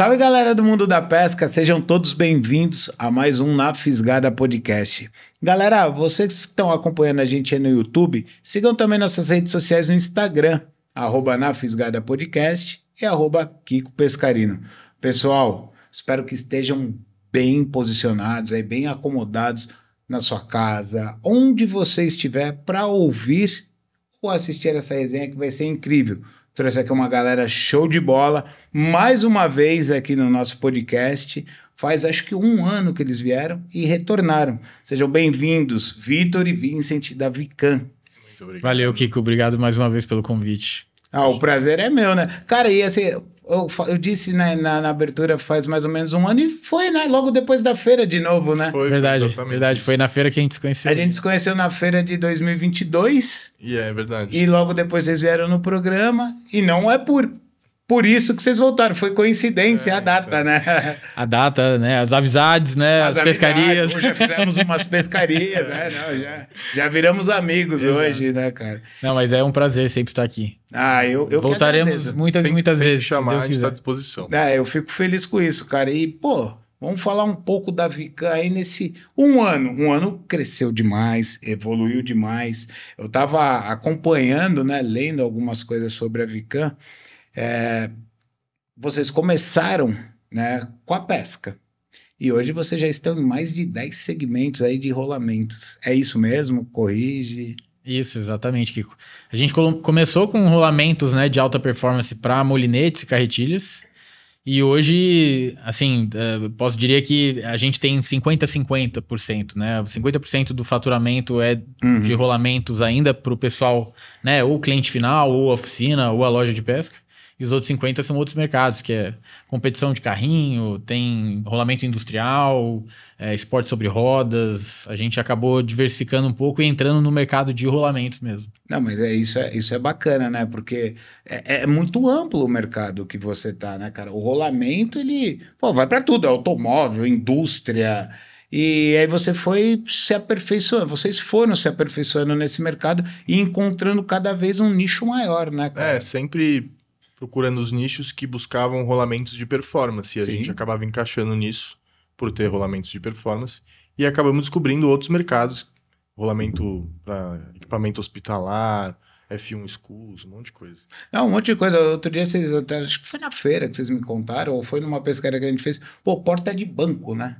Salve galera do mundo da pesca, sejam todos bem-vindos a mais um Na Fisgada Podcast. Galera, vocês que estão acompanhando a gente aí no YouTube, sigam também nossas redes sociais no Instagram, arroba Na Fisgada Podcast e arroba Kiko Pescarino. Pessoal, espero que estejam bem posicionados, aí, bem acomodados na sua casa, onde você estiver, para ouvir ou assistir essa resenha que vai ser incrível. Trouxe aqui uma galera show de bola, mais uma vez aqui no nosso podcast. Faz acho que um ano que eles vieram e retornaram. Sejam bem-vindos, Vitor e Vincent da Vican. Valeu, Kiko. Obrigado mais uma vez pelo convite. Ah, o prazer é meu, né? Cara, e assim, eu, eu disse né, na, na, abertura faz mais ou menos um ano e foi, né? Logo depois da feira de novo, né? Foi, verdade, foi verdade. Foi na feira que a gente se conheceu. A gente se conheceu na feira de 2022. E yeah, é, é verdade. E logo depois eles vieram no programa e não é por por isso que vocês voltaram, foi coincidência é, a data, né? A data, né? As amizades, né? As, As pescarias. Amizades, já fizemos umas pescarias, né? Não, já, já viramos amigos Exato. hoje, né, cara? Não, mas é um prazer sempre estar aqui. Ah, eu, eu Voltaremos muitas sempre, muitas sempre vezes. Chamar, Deus a gente está à disposição. É, eu fico feliz com isso, cara. E, pô, Vamos falar um pouco da Vican aí nesse um ano. Um ano cresceu demais, evoluiu demais. Eu estava acompanhando, né, lendo algumas coisas sobre a Vican é, vocês começaram né, com a pesca. E hoje vocês já estão em mais de 10 segmentos aí de rolamentos É isso mesmo? Corrige. Isso, exatamente, Kiko. A gente começou com rolamentos né, de alta performance para molinetes e carretilhas. E hoje, assim, é, posso diria que a gente tem 50-50%, né? 50% do faturamento é uhum. de rolamentos ainda para o pessoal, né? Ou cliente final, ou oficina, ou a loja de pesca. E os outros 50 são outros mercados, que é competição de carrinho, tem rolamento industrial, é, esporte sobre rodas. A gente acabou diversificando um pouco e entrando no mercado de rolamentos mesmo. Não, mas é, isso, é, isso é bacana, né? Porque é, é, é muito amplo o mercado que você tá, né, cara? O rolamento, ele pô, vai para tudo: é automóvel, indústria. E aí você foi se aperfeiçoando, vocês foram se aperfeiçoando nesse mercado e encontrando cada vez um nicho maior, né, cara? É, sempre procurando os nichos que buscavam rolamentos de performance. E a Sim. gente acabava encaixando nisso por ter rolamentos de performance. E acabamos descobrindo outros mercados. Rolamento para equipamento hospitalar, F1 Schools, um monte de coisa. Não, um monte de coisa. Outro dia vocês acho que foi na feira que vocês me contaram, ou foi numa pescaria que a gente fez. Pô, porta de banco, né?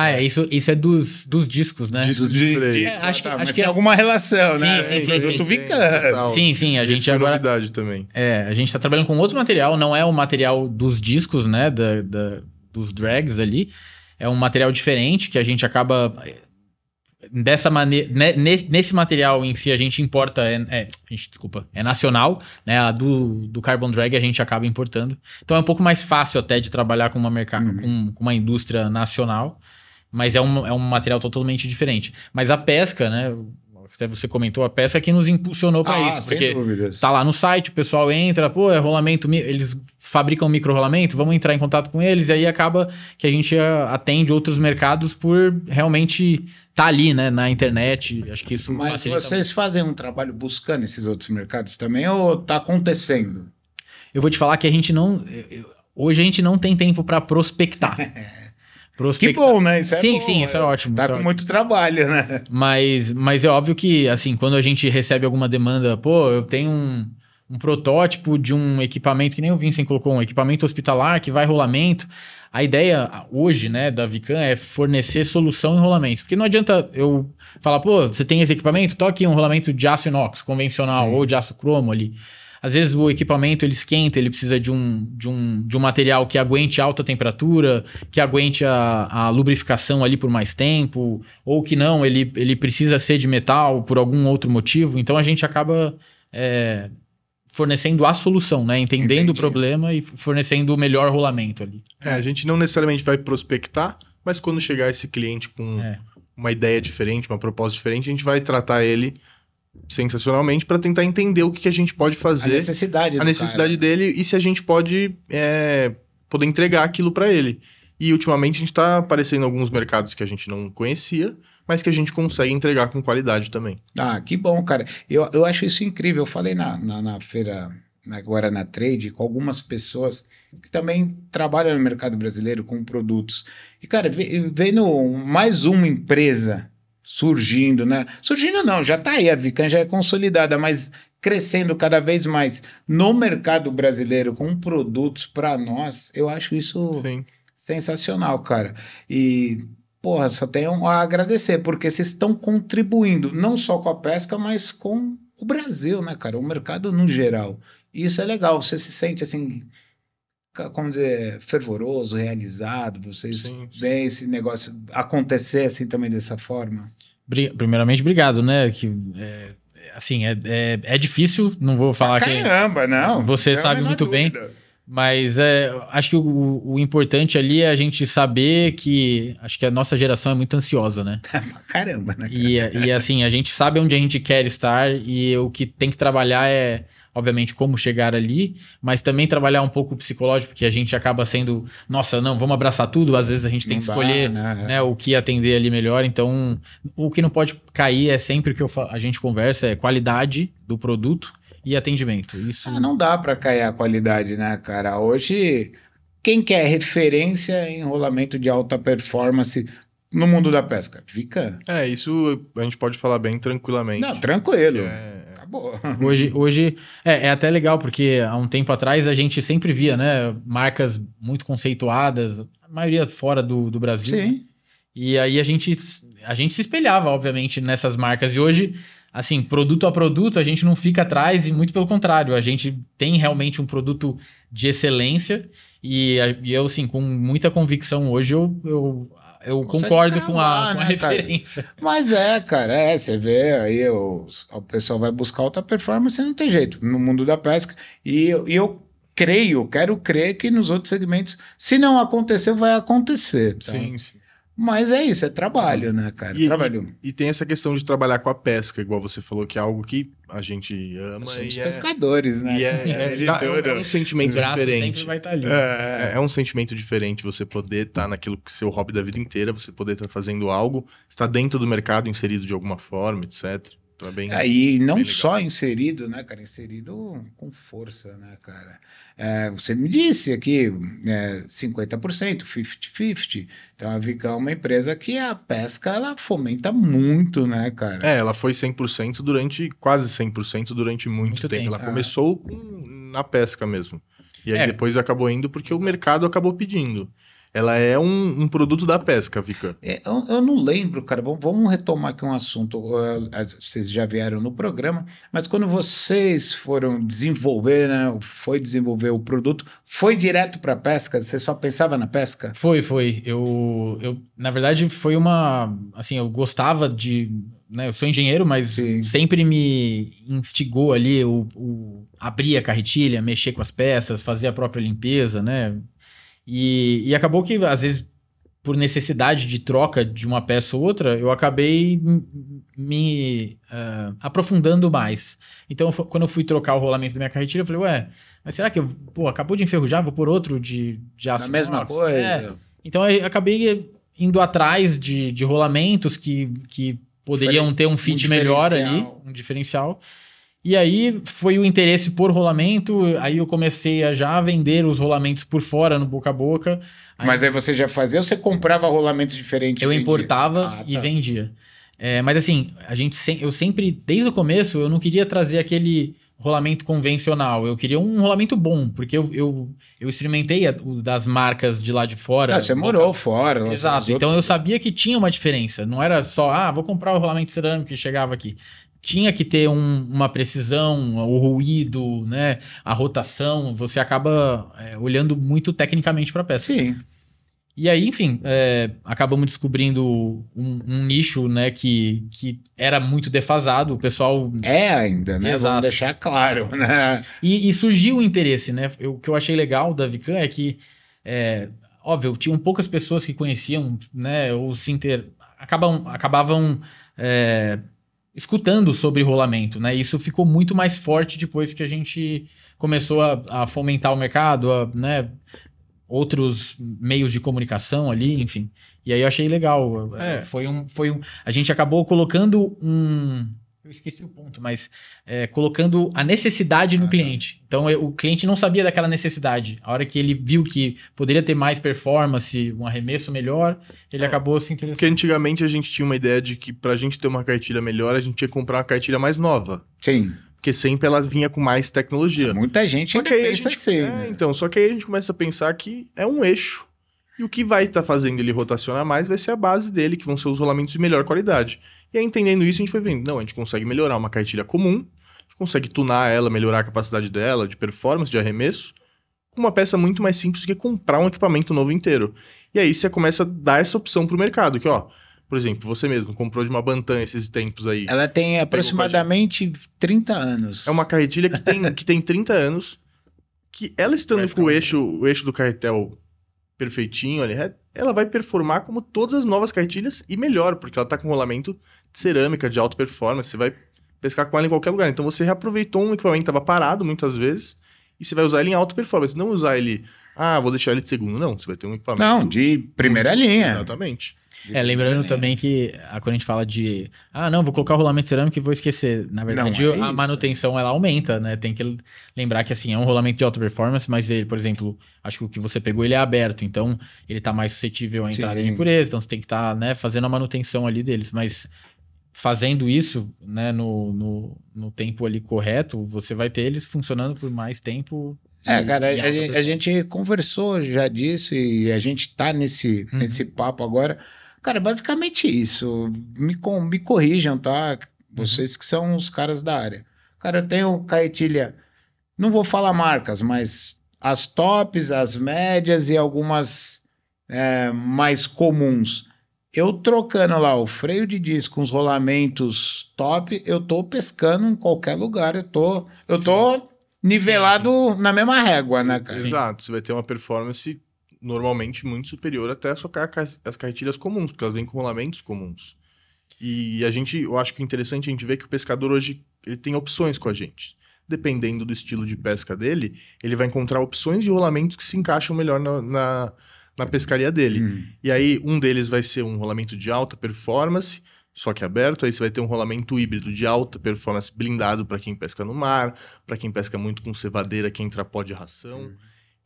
Ah, é, isso, isso é dos, dos discos, né? Discos de, de é, acho que, tá, acho que tem é... alguma relação, sim, né? Sim, sim, produto sim, sim, sim, a gente agora também. É, a gente tá trabalhando com outro material, não é o material dos discos, né, da, da dos drags ali. É um material diferente que a gente acaba eh, dessa maneira, nesse material em si a gente importa, é, é, desculpa, é nacional, né? A do, do Carbon Drag a gente acaba importando. Então é um pouco mais fácil até de trabalhar com uma mercado, uhum. com, com, uma indústria nacional. Mas é um, é um material totalmente diferente. Mas a pesca, né? Até você comentou, a pesca é que nos impulsionou para ah, isso. Porque dúvidas. tá lá no site, o pessoal entra, pô, é rolamento, eles fabricam micro rolamento, vamos entrar em contato com eles, e aí acaba que a gente ah, atende outros mercados por realmente tá ali, né, na internet. Acho que isso Mas vocês muito. fazem um trabalho buscando esses outros mercados também, ou tá acontecendo? Eu vou te falar que a gente não. hoje a gente não tem tempo para prospectar. Que bom, né? Isso é sim, bom, sim, isso é, é. ótimo. Tá é com ótimo. muito trabalho, né? Mas, mas é óbvio que, assim, quando a gente recebe alguma demanda, pô, eu tenho um, um protótipo de um equipamento, que nem o Vincent colocou, um equipamento hospitalar que vai rolamento. A ideia hoje, né, da Vican é fornecer solução em rolamento. Porque não adianta eu falar, pô, você tem esse equipamento? Toque um rolamento de aço inox convencional sim. ou de aço cromo ali. Às vezes o equipamento ele esquenta, ele precisa de um, de um, de um material que aguente alta temperatura, que aguente a, a lubrificação ali por mais tempo, ou que não, ele, ele precisa ser de metal por algum outro motivo. Então a gente acaba é, fornecendo a solução, né? Entendendo Entendi. o problema e fornecendo o melhor rolamento ali. É, a gente não necessariamente vai prospectar, mas quando chegar esse cliente com é. uma ideia diferente, uma proposta diferente, a gente vai tratar ele sensacionalmente para tentar entender o que, que, a gente pode fazer. A necessidade. A necessidade cara. Né? dele e se a gente pode é, poder entregar aquilo para ele. E ultimamente a gente está aparecendo em alguns mercados que a gente não conhecia, mas que a gente consegue entregar com qualidade também. Ah, que bom, cara. Eu, eu acho isso incrível. Eu falei na, na, na feira, agora na trade, com algumas pessoas que também trabalham no mercado brasileiro com produtos. E, cara, vendo mais uma empresa surgindo, né? Surgindo não, já está aí, a Vican já é consolidada, mas crescendo cada vez mais no mercado brasileiro com produtos para nós, eu acho isso Sim. sensacional, cara. E porra, só tenho a agradecer, porque vocês estão contribuindo não só com a pesca, mas com o Brasil, né, cara? O mercado no geral. Isso é legal, você se sente assim como dizer, fervoroso, realizado? Vocês veem esse negócio acontecer assim também dessa forma? Primeiramente, obrigado, né? Que, é, assim, é, é, é, difícil, não vou falar Caramba, ah, que... Caramba, não. Você sabe muito dúvida. bem mas é, acho que o, o, importante ali é a gente saber que acho que a nossa geração é muito ansiosa, né? Caramba, né? E, e assim, a gente sabe onde a gente quer estar e o que tem que trabalhar é, obviamente, como chegar ali, mas também trabalhar um pouco o psicológico, porque a gente acaba sendo, nossa, não, vamos abraçar tudo, às vezes a gente tem não que escolher dá, né? né? o que atender ali melhor. Então, o que não pode cair é sempre o que eu, a gente conversa, é qualidade do produto e atendimento. Isso ah, não dá para cair a qualidade, né, cara? Hoje quem quer referência em rolamento de alta performance no mundo da pesca? Fica. É, isso a gente pode falar bem tranquilamente. Não, tranquilo. É, é. Acabou. Hoje, hoje é, é, até legal, porque há um tempo atrás a gente sempre via, né? Marcas muito conceituadas, a maioria fora do, do Brasil. Sim. Né? E aí a gente, a gente se espelhava, obviamente, nessas marcas. E hoje assim, produto a produto, a gente não fica atrás e muito pelo contrário, a gente tem realmente um produto de excelência e, e eu, assim, com muita convicção hoje, eu, eu, eu concordo cravar, com a, com a né, referência. Cara? Mas é, cara, é, você vê aí, o, o pessoal vai buscar alta performance não tem jeito, no mundo da pesca, e, e eu creio, quero crer que nos outros segmentos, se não aconteceu, vai acontecer. Então. Sim, sim. Mas é isso, é trabalho, uhum. né, cara? E, trabalho. E, e, tem essa questão de trabalhar com a pesca, igual você falou, que é algo que a gente ama. Somos e é pescadores, é, né? E é, é, é, um sentimento diferente. vai estar ali. É, um sentimento diferente você poder estar tá naquilo que seu hobby da vida inteira, você poder estar tá fazendo algo, estar dentro do mercado, inserido de alguma forma, etc. Tá é, e não só inserido, né, cara? Inserido com força, né, cara? É, você me disse aqui é, 50%, 50-50. Então a Vicão é uma empresa que a pesca ela fomenta muito, né, cara? É, ela foi 100% durante, quase 100% durante muito, muito tempo. tempo. Ela ah. começou com, na pesca mesmo. E aí é. depois acabou indo porque o mercado acabou pedindo. Ela é um, um produto da pesca, Vika É, eu, eu, não lembro, cara. Vamos, vamos, retomar aqui um assunto. Vocês já vieram no programa, mas quando vocês foram desenvolver, né? Foi desenvolver o produto, foi direto para pesca? Você só pensava na pesca? Foi, foi. Eu, eu, na verdade, foi uma. Assim, eu gostava de. Né, eu sou engenheiro, mas Sim. sempre me instigou ali o, o abrir a carretilha, mexer com as peças, fazer a própria limpeza, né? E, e acabou que, às vezes, por necessidade de troca de uma peça ou outra, eu acabei me uh, aprofundando mais. Então, quando eu fui trocar o rolamento da minha carretilha, eu falei, ué, mas será que eu, pô, acabou de enferrujar, vou por outro de, de aço? A mesma inox. coisa. É. Então, eu acabei indo atrás de, de rolamentos que, que poderiam Diferen ter um fit um melhor ali, um diferencial. E aí foi o interesse por rolamento, aí eu comecei a já vender os rolamentos por fora, no boca a boca. Aí mas aí você já fazia ou você comprava rolamentos diferentes? Eu importava ah, e tá. vendia. É, mas assim, a gente se... eu sempre, desde o começo, eu não queria trazer aquele rolamento convencional. Eu queria um rolamento bom, porque eu, eu, eu experimentei a, o das marcas de lá de fora. Ah, você morou fora. Exato. Então eu sabia que tinha uma diferença. Não era só, ah, vou comprar o rolamento cerâmico que chegava aqui tinha que ter um, uma precisão, o ruído, né, a rotação, você acaba é, olhando muito tecnicamente para a peça. Sim. E aí, enfim, é, acabamos descobrindo um, um, nicho, né, que, que era muito defasado, o pessoal... É ainda, né? Exato. Vamos deixar claro, né? E, e surgiu o interesse, né? Eu, o que eu achei legal da Vican é que, é, óbvio, tinham poucas pessoas que conheciam, né, ou se inter... acabam, acabavam... É, escutando sobre rolamento, né? Isso ficou muito mais forte depois que a gente começou a, a fomentar o mercado, a, né? Outros meios de comunicação ali, enfim. E aí eu achei legal. É. Foi um, foi um. A gente acabou colocando um eu esqueci o ponto, mas é, colocando a necessidade no ah, tá. cliente. Então eu, o cliente não sabia daquela necessidade. A hora que ele viu que poderia ter mais performance, um arremesso melhor, ele é, acabou se interessando. Porque antigamente a gente tinha uma ideia de que para a gente ter uma cartilha melhor, a gente tinha que comprar uma cartilha mais nova. Sim. Porque sempre ela vinha com mais tecnologia. Muita gente ainda que pensa a gente, assim, é, né? Então, só que aí a gente começa a pensar que é um eixo. E o que vai estar tá fazendo ele rotacionar mais vai ser a base dele, que vão ser os rolamentos de melhor qualidade. E aí, entendendo isso, a gente foi vendo, não, a gente consegue melhorar uma cartilha comum, a gente consegue tunar ela, melhorar a capacidade dela, de performance, de arremesso, com uma peça muito mais simples do que comprar um equipamento novo inteiro. E aí você começa a dar essa opção pro mercado, que ó, por exemplo, você mesmo comprou de uma Bantam esses tempos aí. Ela tem aproximadamente 30 anos. É uma carretilha que tem, que tem 30 anos, que ela estando com o eixo, o eixo do carretel perfeitinho ali, ela vai performar como todas as novas cartilhas e melhor, porque ela está com rolamento de cerâmica de alta performance. Você vai pescar com ela em qualquer lugar. Então você reaproveitou um equipamento que estava parado muitas vezes e você vai usar ele em alta performance. Não usar ele, ah, vou deixar ele de segundo. Não, você vai ter um equipamento. Não, de primeira linha. Exatamente. É, lembrando né? também que ah, quando a gente fala de ah, não, vou colocar o rolamento cerâmico e vou esquecer. Na verdade, não, é a manutenção ela aumenta, né? Tem que lembrar que assim, é um rolamento de alta performance, mas ele, por exemplo, acho que o que você pegou ele é aberto, então ele tá mais suscetível a entrar Sim. impureza, então você tem que estar, tá, né, fazendo a manutenção ali deles, mas fazendo isso né, no, no, no, tempo ali correto, você vai ter eles funcionando por mais tempo. É, cara, a, gente, a, gente conversou já disso e a gente tá nesse, uhum. nesse papo agora. Cara, é basicamente isso. Me, com, me corrijam, tá? Uhum. Vocês que são os caras da área. Cara, eu tenho caetilha. Não vou falar marcas, mas as tops, as médias e algumas é, mais comuns. Eu trocando lá o freio de disco, com os rolamentos top, eu tô pescando em qualquer lugar. Eu tô, eu tô Sim. nivelado Sim. na mesma régua, né, cara? Exato. Você vai ter uma performance normalmente muito superior até socar as carretilhas comuns, porque elas vêm com rolamentos comuns. E a gente, eu acho que é interessante a gente ver que o pescador hoje ele tem opções com a gente. Dependendo do estilo de pesca dele, ele vai encontrar opções de rolamentos que se encaixam melhor na, na, na pescaria dele. Hum. E aí, um deles vai ser um rolamento de alta performance, só que aberto. Aí você vai ter um rolamento híbrido de alta performance blindado para quem pesca no mar, para quem pesca muito com cevadeira, quem de ração. Hum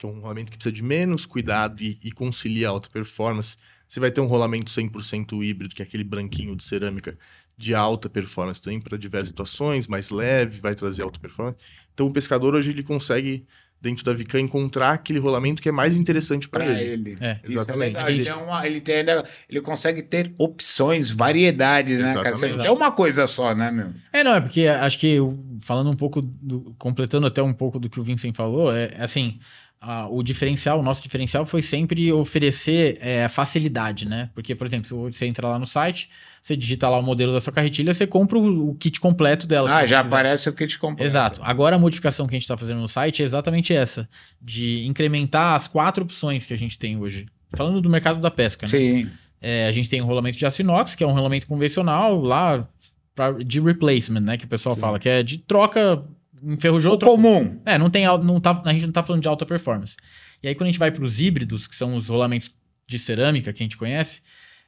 que é um rolamento que precisa de menos cuidado e, e concilia alta performance, você vai ter um rolamento 100% híbrido, que é aquele branquinho de cerâmica de alta performance também para diversas situações, mais leve, vai trazer alta performance. Então o pescador hoje ele consegue dentro da Vican encontrar aquele rolamento que é mais interessante para ele. ele. É. é Exatamente. É ele, tem uma, ele, tem, ele consegue ter opções, variedades, né? Exatamente. É uma coisa só, né, meu? É, não, é porque acho que falando um pouco, do, completando até um pouco do que o Vincent falou, é assim, ah, o diferencial, o nosso diferencial foi sempre oferecer é, facilidade, né? Porque, por exemplo, você entra lá no site, você digita lá o modelo da sua carretilha, você compra o, o kit completo dela. Ah, já aparece o kit completo. Exato. Agora a modificação que a gente está fazendo no site é exatamente essa, de incrementar as quatro opções que a gente tem hoje. Falando do mercado da pesca, né? Sim. É, a gente tem o um rolamento de aço inox, que é um rolamento convencional, lá pra, de replacement, né? Que o pessoal Sim. fala, que é de troca enferrujou. O outro... comum. É, não tem, não tá, a gente não tá falando de alta performance. E aí, quando a gente vai para os híbridos, que são os rolamentos de cerâmica que a gente conhece,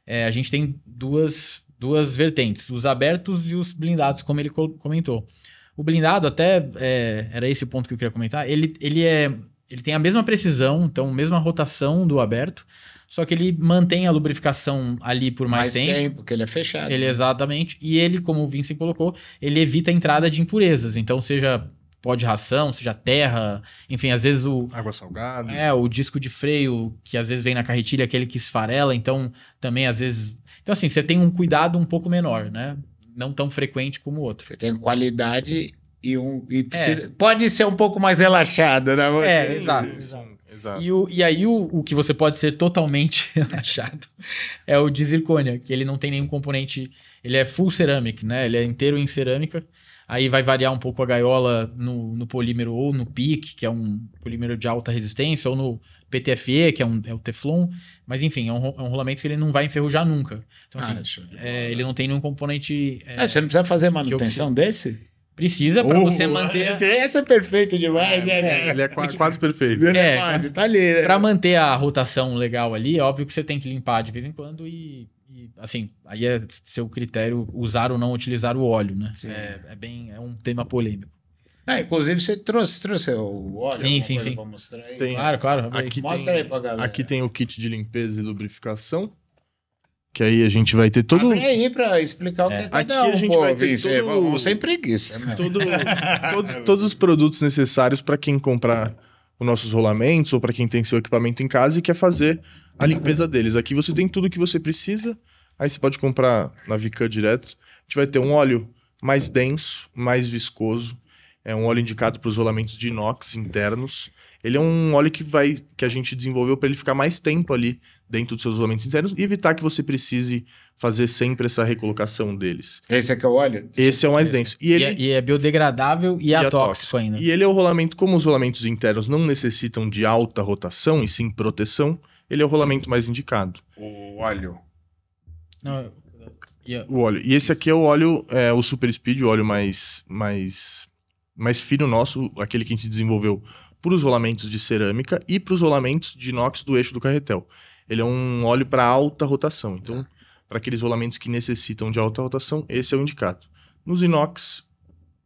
é, a gente tem duas, duas vertentes: os abertos e os blindados, como ele co comentou. O blindado, até é, era esse o ponto que eu queria comentar, ele, ele é ele tem a mesma precisão, então mesma rotação do aberto, só que ele mantém a lubrificação ali por mais, mais tempo. Mais tempo, porque ele é fechado. Ele né? exatamente. E ele, como o Vincent colocou, ele evita a entrada de impurezas. Então, seja pó de ração, seja terra, enfim, às vezes o água salgada. É, o disco de freio que às vezes vem na carretilha, aquele que esfarela, então também às vezes. Então assim, você tem um cuidado um pouco menor, né? Não tão frequente como o outro. Você tem qualidade e, um, e é. precisa, é. pode ser um pouco mais relaxada, né? É, é exato. exato. E, o, e aí o, o, que você pode ser totalmente relaxado é o de zircônia, que ele não tem nenhum componente, ele é full ceramic, né? Ele é inteiro em cerâmica. Aí vai variar um pouco a gaiola no, no polímero ou no PIC, que é um polímero de alta resistência, ou no PTFE, que é, um, é o Teflon. Mas enfim, é um, é um rolamento que ele não vai enferrujar nunca. Então, ah, assim, é, é ele não tem nenhum componente. É, ah, você não precisa fazer manutenção desse? Precisa para você manter. Esse é perfeito demais, é, né? É, né? Ele é quase, é quase perfeito. é, é quase, tá ali. Né? manter a rotação legal ali, é óbvio que você tem que limpar de vez em quando e, e assim, aí é seu critério usar ou não utilizar o óleo, né? É, é, bem, é um tema polêmico. é inclusive você trouxe, trouxe o óleo sim, sim, sim. pra mostrar aí. Tem, claro, claro. Aqui Mostra tem, aí pra galera. Aqui tem o kit de limpeza e lubrificação. Que aí a gente vai ter todo. Abre aí pra explicar o é. que é cada Aqui um, a gente pô, vai ter todo... é, vamos sem preguiça. Né? Todo, todos, todos os produtos necessários para quem comprar os nossos rolamentos ou para quem tem seu equipamento em casa e quer fazer a limpeza deles. Aqui você tem tudo que você precisa, aí você pode comprar na Vican direto. A gente vai ter um óleo mais denso, mais viscoso, é um óleo indicado para os rolamentos de inox internos. Ele é um óleo que vai que a gente desenvolveu para ele ficar mais tempo ali dentro dos seus rolamentos internos e evitar que você precise fazer sempre essa recolocação deles. Esse é que é o óleo? Esse é o mais denso. E, é, ele, é e, é, e é biodegradável e, e atóxico, ainda. E ele é o rolamento, como os rolamentos internos não necessitam de alta rotação e sim proteção, ele é o rolamento mais indicado. O óleo. Não, O óleo. E esse aqui é o óleo, é, o Super Speed, o óleo mais, mais mais fino nosso, aquele que a gente desenvolveu para os rolamentos de cerâmica e para os rolamentos de inox do eixo do carretel. Ele é um óleo para alta rotação. Então, ah. para aqueles rolamentos que necessitam de alta rotação, esse é o indicado. Nos inox,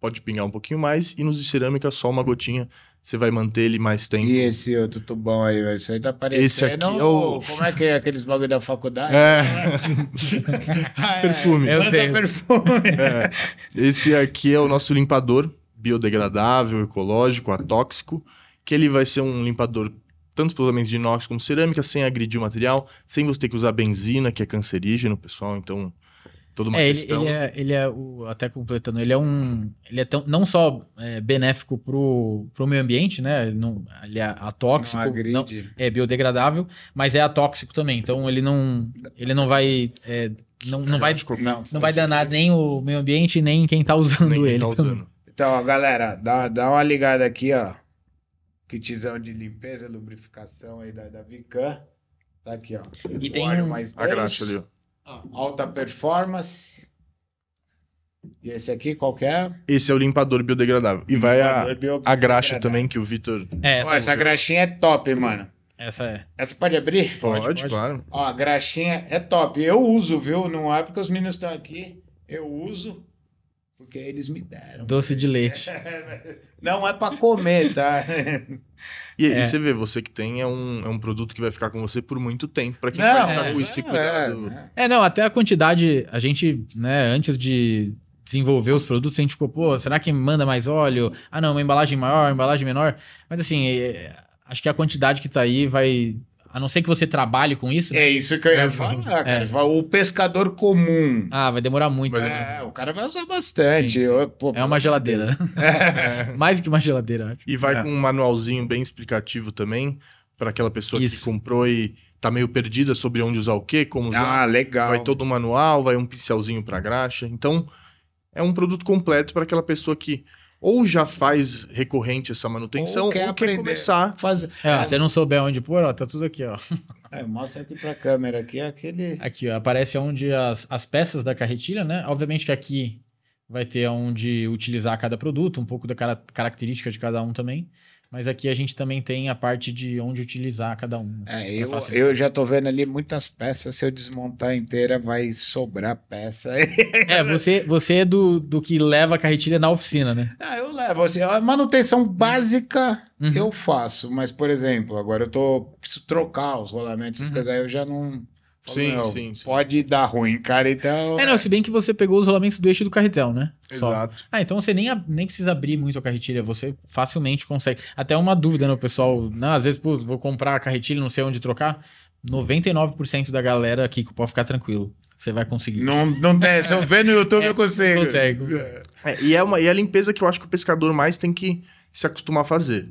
pode pingar um pouquinho mais, e nos de cerâmica, só uma gotinha. Você vai manter ele mais tempo. E esse outro tubão aí, esse aí tá parecendo. Esse aqui é o... Como é que é aqueles bagulho da faculdade? É. Ah, é. perfume. Eu sei. perfume. É. Esse aqui é o nosso limpador biodegradável, ecológico, atóxico que ele vai ser um limpador tanto pelo elementos de inox como cerâmica, sem agredir o material, sem você ter que usar benzina, que é cancerígeno, pessoal, então toda uma é, questão. Ele, ele é, ele é o, até completando, ele é um, ele é tão, não só é, benéfico pro, pro meio ambiente, né, ele, não, ele é atóxico, não, não é biodegradável, mas é atóxico também, então ele não, ele não vai... É, não, não vai, não, não vai danar nem o meio ambiente, nem quem está usando nem tá ele. Tá usando. Então, galera, dá, dá uma ligada aqui, ó kitzão de limpeza, lubrificação aí da, da Vican. Tá aqui, ó. e tem mais a graxa ali, ó. Ah. Alta performance. E esse aqui, qual é? Esse é o limpador biodegradável. E vai a, a graxa também que o Vitor... É, essa, essa é graxinha é top, mano. Essa é. Essa pode abrir? Pode, pode, claro. Ó, a graxinha é top. Eu uso, viu? Não é porque os meninos estão aqui. Eu uso. Porque eles me deram. Doce de leite. Não é para comer, tá? E, é. e você vê, você que tem é um, é um produto que vai ficar com você por muito tempo, para quem não, faz essa é, não, cuidado. É, né? é, não, até a quantidade, a gente, né, antes de desenvolver os produtos, a gente ficou, pô, será que manda mais óleo? Ah, não, uma embalagem maior, uma embalagem menor. Mas assim, é, acho que a quantidade que tá aí vai a não ser que você trabalhe com isso. Né? É isso que eu ia é, falar, cara. É. O pescador comum. Ah, vai demorar muito. Né? É, né? o cara vai usar bastante. Sim, sim. Eu, pô, é uma geladeira, né? É. Mais do que uma geladeira, acho. E vai é. com um manualzinho bem explicativo também, para aquela pessoa isso. que comprou e tá meio perdida sobre onde usar o quê, como usar. Ah, legal. Vai todo o manual, vai um pincelzinho para graxa. Então, é um produto completo para aquela pessoa que ou já faz recorrente essa manutenção, ou quer, ou quer começar. Fazer. É, é, se não souber onde pôr, ó, tá tudo aqui, ó. É, mostra aqui para a câmera, aqui é aquele... Aqui, ó, aparece onde as, as peças da carretilha, né? Obviamente que aqui vai ter onde utilizar cada produto, um pouco da cara, característica de cada um também. Mas aqui a gente também tem a parte de onde utilizar cada um. Né? É, eu, eu já estou vendo ali muitas peças, se eu desmontar inteira vai sobrar peça. é, você, você é do, do que leva a carretilha na oficina, né? Ah, eu levo, assim, a manutenção básica uhum. eu faço, mas por exemplo, agora eu tô, preciso trocar os rolamentos, uhum. eu já não... Sim, Não, sim, sim. Pode dar ruim, cara, então... É, não, se bem que você pegou os rolamentos do eixo do carretel, né? Só. Exato. Ah, então você nem, nem precisa abrir muito a carretilha, você facilmente consegue. Até uma dúvida, né, pessoal? Não, às vezes, pô, vou comprar a carretilha, não sei onde trocar. 99% da galera aqui, que pode ficar tranquilo. Você vai conseguir. Não, não tem. Se eu ver no YouTube, é, eu consigo. Consegue. É, e, é uma, e é a limpeza que eu acho que o pescador mais tem que se acostumar a fazer.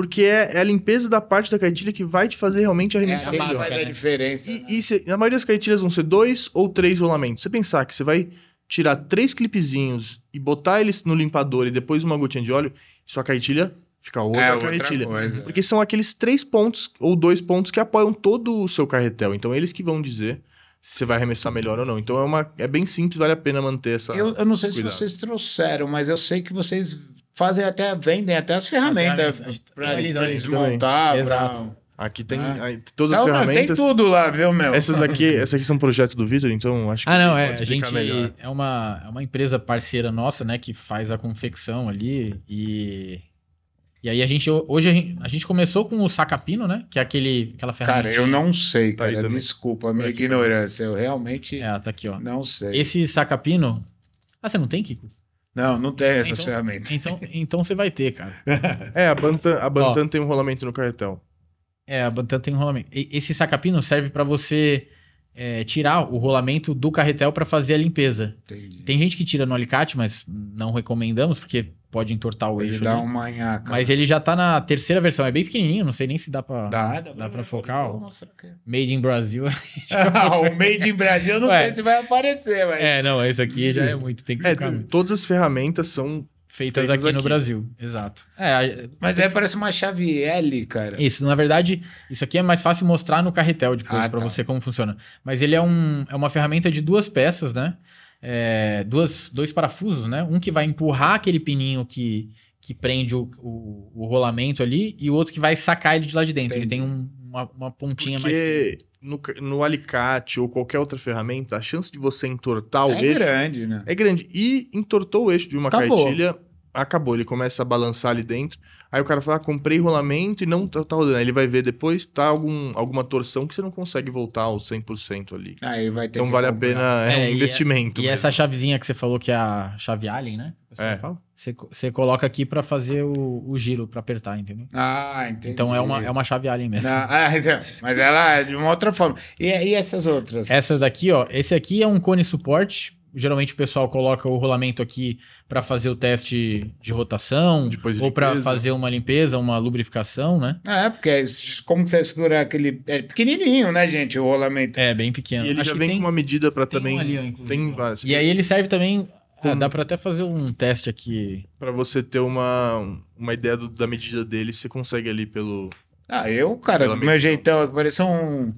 Porque é, é, a limpeza da parte da caetilha que vai te fazer realmente arremessar é, melhor. Faz a diferença. E, né? e se, na maioria das caetilhas vão ser dois ou três rolamentos. Você pensar que você vai tirar três clipezinhos e botar eles no limpador e depois uma gotinha de óleo, sua caetilha fica outra, é, outra carretilha. Coisa. Porque são aqueles três pontos ou dois pontos que apoiam todo o seu carretel. Então, eles que vão dizer se você vai arremessar melhor ou não. Então, é, uma, é bem simples, vale a pena manter essa. Eu, eu não sei se cuidado. vocês trouxeram, mas eu sei que vocês fazem até, vendem até as ferramentas para desmontar, Aqui tem ah. todas não, as ferramentas. Não, tem tudo lá, viu, meu? Essas aqui, essas aqui são projetos do Vitor, então acho que. Ah, não, é. A gente é uma, é uma empresa parceira nossa, né, que faz a confecção ali. E, e aí a gente. Hoje a gente, a gente começou com o sacapino, né? Que é aquele, aquela ferramenta. Cara, eu não sei, tá cara. Desculpa a tá minha aqui, ignorância. Eu realmente. É, tá aqui, ó. Não sei. Esse sacapino. Ah, você não tem, Kiko? Não, não tem essas então, ferramentas. Então, então você vai ter, cara. é, a Bantam, a Bantam Ó, tem um rolamento no cartão. É, a Bantam tem um rolamento. E, esse sacapino serve para você é, tirar o rolamento do carretel para fazer a limpeza. Entendi. Tem gente que tira no alicate, mas não recomendamos, porque pode entortar o ele eixo. Dá ali. uma nhaca. Mas né? ele já tá na terceira versão, é bem pequenininho, não sei nem se dá pra, dá, dá, dá pra focar. Ó. É? Made in Brasil. Ah, o Made in Brasil não Ué. sei se vai aparecer, mas... É, não, esse aqui já é muito, tem que é, focar. Todas as ferramentas são feitas, feitas aqui, aqui, no Brasil, exato. É, mas aí parece uma chave L, cara. Isso, na verdade, isso aqui é mais fácil mostrar no carretel depois ah, para tá. você como funciona. Mas ele é, um, é uma ferramenta de duas peças, né? é, duas, dois parafusos, né? Um que vai empurrar aquele pininho que, que prende o, o, o rolamento ali e o outro que vai sacar ele de lá de dentro. Entendi. Ele tem um, uma, uma, pontinha Porque... mais. No, no, alicate ou qualquer outra ferramenta, a chance de você entortar o é eixo. É grande, né? É grande. E entortou o eixo de uma Acabou. cartilha, acabou, ele começa a balançar ali dentro. Aí o cara fala, ah, comprei rolamento e não tá, tá rodando. Aí ele vai ver depois, tá algum, alguma torção que você não consegue voltar aos 100% ali. Aí ah, vai ter então vale comprar. a pena, é, é um é- investimento. É, e mesmo. essa chavezinha que você falou que é a chave Allen, né? É. Fala? Você, você coloca aqui para fazer o, o giro, para apertar, entendeu? Ah, entendi. Então é uma, é uma chave Allen mesmo. Não, ah, então, mas ela é de uma outra forma. E, e essas outras? Essas daqui, ó. Esse aqui é um cone suporte geralmente o pessoal coloca o rolamento aqui para fazer o teste de rotação de ou para fazer uma limpeza, uma lubrificação, né? Ah, é, porque é como você segurar aquele. É pequenininho, né, gente? O rolamento. É, bem pequeno. E ele Acho já vem tem, com uma medida para também. Um ali, tem várias. E aí ele serve também. Ah, com... Ah, dá para até fazer um teste aqui. Para você ter uma, uma ideia do, da medida dele, você consegue ali pelo. Ah, eu, cara, do meu jeitão, parece um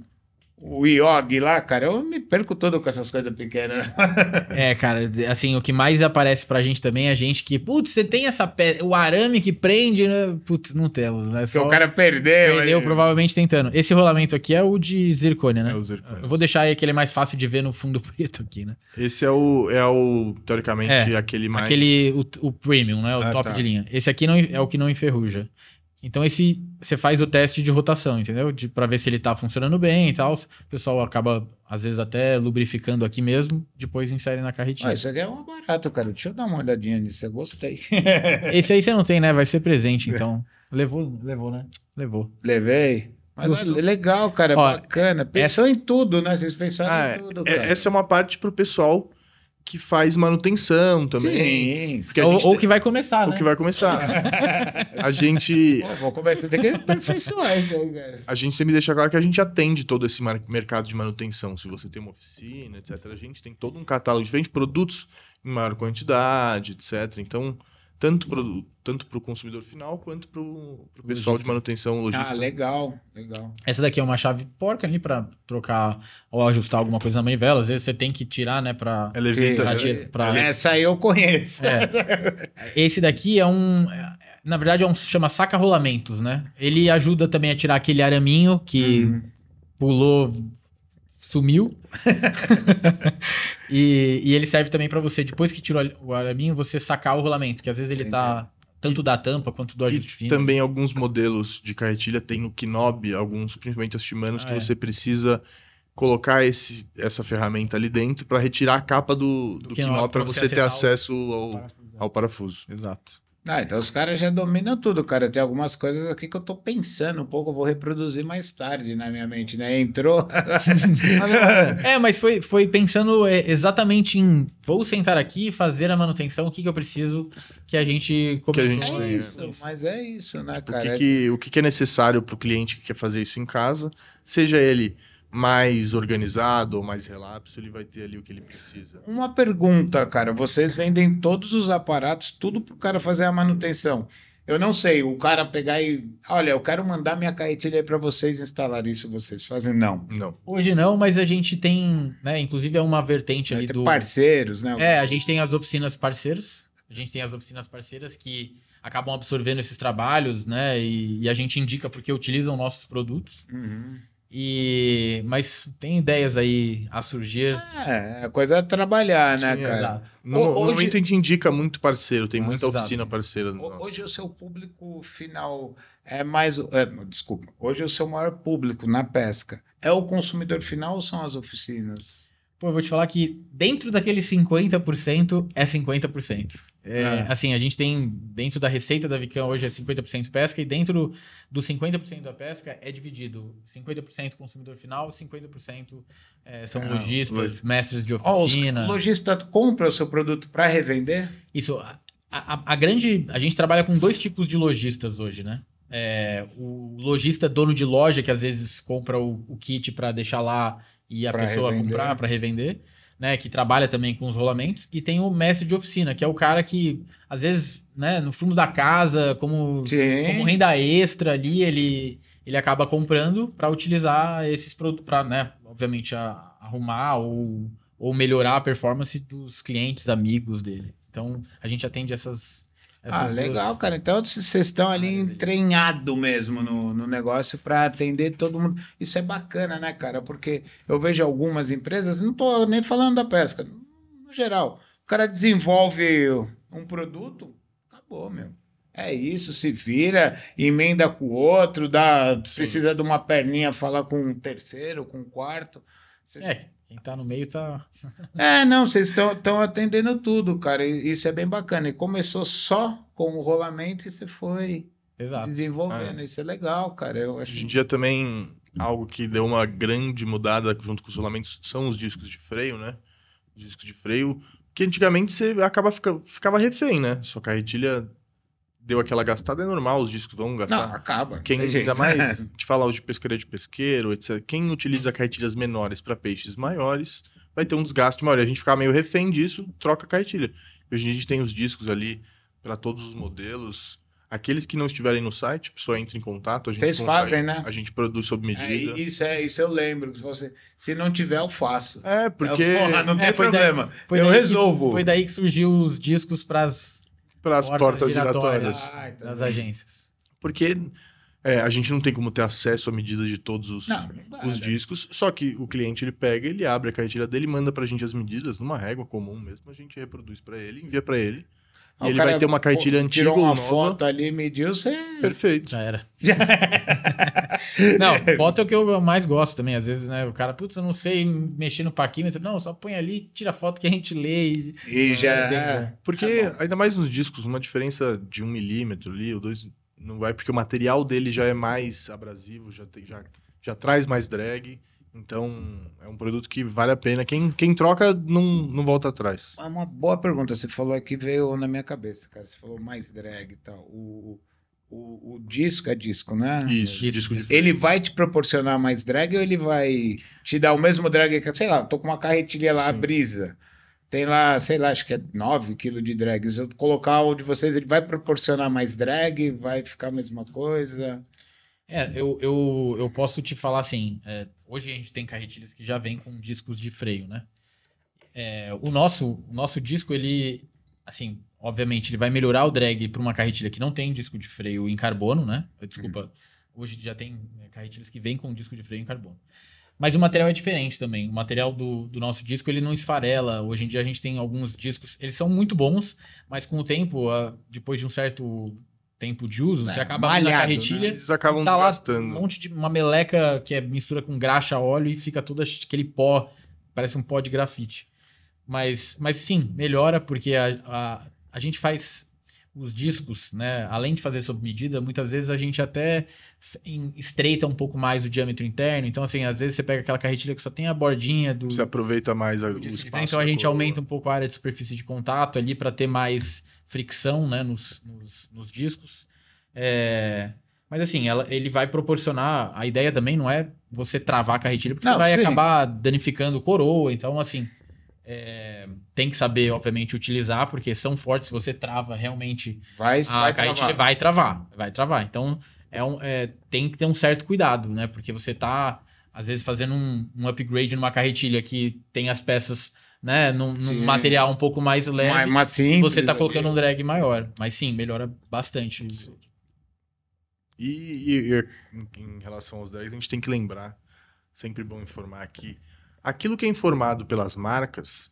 o Yogi lá, cara, eu me perco todo com essas coisas pequenas. é, cara, assim, o que mais aparece pra gente também é a gente que, putz, você tem essa peça, o arame que prende, né? Putz, não temos, né? Só... o cara perdeu. Perdeu, provavelmente tentando. Esse rolamento aqui é o de zircônia, né? É o zircônia. Eu vou deixar aí ele mais fácil de ver no fundo preto aqui, né? Esse é o, é o teoricamente, é, aquele mais... Aquele, o, o premium, né? O ah, top tá. de linha. Esse aqui não, é o que não enferruja. Então esse você faz o teste de rotação, entendeu? Para ver se ele está funcionando bem e tal. O pessoal acaba às vezes até lubrificando aqui mesmo, depois insere na carretinha. Ah, isso aqui é uma barata, cara. Deixa eu dar uma olhadinha nisso, eu gostei. esse aí você não tem, né? Vai ser presente, então. Levou, levou, né? Levou. Levei. Mas legal, cara, Ó, bacana. Pensou essa... em tudo, né? Vocês pensaram ah, em tudo, é, cara. Essa é uma parte pro pessoal que faz manutenção também. Sim, sim. Ou, ou, que vai começar, né? Ou que vai começar. a gente... Pô, vou começar, tem que aperfeiçoar isso aí, cara. A gente sempre deixa claro que a gente atende todo esse mercado de manutenção. Se você tem uma oficina, etc. A gente tem todo um catálogo de vende produtos em maior quantidade, etc. Então, tanto para tanto o consumidor final quanto para o pessoal de manutenção logística. Ah, legal, legal. Essa daqui é uma chave porca ali para trocar ou ajustar alguma coisa na manivela. Às vezes você tem que tirar, né? Para. Elevita. Pra, é né? pra... É, essa eu conheço. É. Esse daqui é um. Na verdade, é um chama saca rolamentos, né? Ele ajuda também a tirar aquele araminho que uhum. pulou sumiu. e, e, ele serve também para você, depois que tirou o araminho, você sacar o rolamento, que às vezes ele tá Entendi. tá tanto e, da tampa quanto do ajuste fino. Também alguns modelos de carretilha tem o Knob, alguns, principalmente os Shimanos, ah, que é. você precisa colocar esse, essa ferramenta ali dentro para retirar a capa do, do, do Knob para você, você ter acesso ao, ao parafuso. Exato. Ah, então os caras já dominam tudo, cara. Tem algumas coisas aqui que eu tô pensando um pouco, eu vou reproduzir mais tarde na minha mente, né? Entrou. é, mas foi, foi pensando é, exatamente em vou sentar aqui, fazer a manutenção, o que, que eu preciso que a gente comece Que a gente é isso, é isso, mas é isso, né, tipo, cara? O que, que, o que é necessário pro cliente que quer fazer isso em casa, seja ele mais organizado ou mais relapso, ele vai ter ali o que ele precisa. Uma pergunta, cara. Vocês vendem todos os aparatos, tudo para o cara fazer a manutenção. Eu não sei, o cara pegar e. Olha, eu quero mandar minha carretilha aí para vocês instalar isso, vocês fazem? Não. Não. Hoje não, mas a gente tem, né? Inclusive é uma vertente ali do. Parceiros, né? É, a gente tem as oficinas parceiras. A gente tem as oficinas parceiras que acabam absorvendo esses trabalhos, né? E, e a gente indica porque utilizam nossos produtos. Uhum. E mas tem ideias aí a surgir. É, a coisa é trabalhar, né, Sim, cara? Exato. No, hoje... no momento a gente indica muito parceiro, tem muita exato. oficina parceira. No hoje nosso. o seu público final é mais, é, desculpa, hoje o seu maior público na pesca é o consumidor final ou são as oficinas? Pô, eu vou te falar que dentro daquele 50% é 50%. É, é, Assim, a gente tem dentro da receita da Vicam hoje é 50% pesca e dentro do 50% da pesca é dividido 50% consumidor final, 50% é, são é, lojistas, mestres de oficina. O lojista compra o seu produto para revender? Isso. A, a, a, grande. A gente trabalha com dois tipos de lojistas hoje, né? É, o lojista dono de loja que às vezes compra o, o kit para deixar lá e a pra pessoa revender. comprar para revender né, que trabalha também com os rolamentos, e tem o mestre de oficina, que é o cara que, às vezes, né, no fundo da casa, como, como renda extra ali, ele, ele acaba comprando para utilizar esses produtos, para, né, obviamente, a, arrumar ou, ou melhorar a performance dos clientes, amigos dele. Então, a gente atende essas, ah, legal, duas... cara. Então vocês estão ali entrenhado mesmo no, no negócio para atender todo mundo. Isso é bacana, né, cara? Porque eu vejo algumas empresas, não tô nem falando da pesca, no geral. O cara desenvolve um produto, acabou, meu. É isso, se vira, emenda com o outro, dá, precisa de uma perninha, falar com um terceiro, com um quarto. É, quem tá no meio tá. é, não, vocês estão atendendo tudo, cara. isso é bem bacana. E começou só com o rolamento e você foi Exato. desenvolvendo. É. Isso é legal, cara. Eu acho... Hoje em dia também algo que deu uma grande mudada junto com os rolamentos são os discos de freio, né? Discos de freio. Que antigamente você acaba fica, ficava refém, né? Sua carretilha deu aquela gastada, é normal, os discos vão gastar. Não, acaba. Quem ainda mais, te falar os de pescaria de pesqueiro, etc. Quem utiliza cartilhas menores para peixes maiores, vai ter um desgaste maior. A gente ficar meio refém disso, troca a cartilha. Hoje a gente tem os discos ali para todos os modelos. Aqueles que não estiverem no site, a pessoa entra em contato, a gente Vocês consegue, fazem, né? A gente produz sob é, medida. É, isso, é, isso eu lembro. Se, você, se não tiver, eu faço. É, porque. Eu, porra, não é, tem problema. Daí, eu resolvo. Que, foi daí que surgiu os discos para as pelas portas, portas giratórias, giratórias das ah, então é. agências. Porque é, a gente não tem como ter acesso à medida de todos os, não, os discos, só que o cliente ele pega, ele abre a cartilha dele, manda para a gente as medidas numa régua comum mesmo, a gente reproduz para ele, envia para ele. E ah, ele vai ter uma cartilha pô, antiga. Tirou uma nova. foto ali, mediu, você. Perfeito. Já era. não, foto é o que eu mais gosto também. Às vezes, né? O cara, putz, eu não sei mexer no paquímetro. Não, só põe ali, tira a foto que a gente lê. E, e ah, já. Tem... É. Porque, tá ainda mais nos discos, uma diferença de um milímetro ali, ou dois, não vai, porque o material dele já é mais abrasivo, já, tem, já, já traz mais drag. Então, é um produto que vale a pena. Quem, quem troca não, não volta atrás. É uma boa pergunta. Você falou aqui, veio na minha cabeça, cara. Você falou mais drag e tal. O, o, o disco é disco, né? Isso, é disco de Ele vai te proporcionar mais drag ou ele vai te dar o mesmo drag que, sei lá, tô com uma carretilha lá, Sim. a brisa. Tem lá, sei lá, acho que é 9 quilos de drag. Se eu colocar o de vocês, ele vai proporcionar mais drag, vai ficar a mesma coisa. É, eu, eu, eu posso te falar assim, é, hoje a gente tem carretilhas que já vem com discos de freio, né? É, o nosso o nosso disco, ele, assim, obviamente, ele vai melhorar o drag para uma carretilha que não tem disco de freio em carbono, né? Desculpa, uhum. hoje já tem é, carretilhas que vêm com disco de freio em carbono. Mas o material é diferente também. O material do, do nosso disco, ele não esfarela. Hoje em dia a gente tem alguns discos, eles são muito bons, mas com o tempo, a, depois de um certo tempo de uso, é, você acaba malhado, na né? carretilha. Né? Eles acabam tá desgastando. Lá um monte de uma meleca que é mistura com graxa, óleo e fica todo aquele pó, parece um pó de grafite. Mas, mas sim, melhora porque a, a, a gente faz os discos, né? Além de fazer sob medida, muitas vezes a gente até estreita um pouco mais o diâmetro interno. Então, assim, às vezes você pega aquela carretilha que só tem a bordinha do. Você aproveita mais o então, espaço. Então a gente aumenta um pouco a área de superfície de contato ali para ter mais fricção né, nos, nos, nos discos. É, mas assim, ela, ele vai proporcionar. A ideia também não é você travar a carretilha, porque não, você vai sim. acabar danificando coroa. Então, assim, é, tem que saber, obviamente, utilizar, porque são fortes. Se você trava realmente vai, a vai carretilha, travar. vai travar. Vai travar. Então, é um, é, tem que ter um certo cuidado, né? Porque você tá, às vezes, fazendo um, um upgrade numa carretilha que tem as peças né, num, num material um pouco mais leve. Mais, mais simples, você está colocando um drag maior. Mas sim, melhora bastante. E, e, e, em relação aos drags, a gente tem que lembrar, sempre bom informar aqui, aquilo que é informado pelas marcas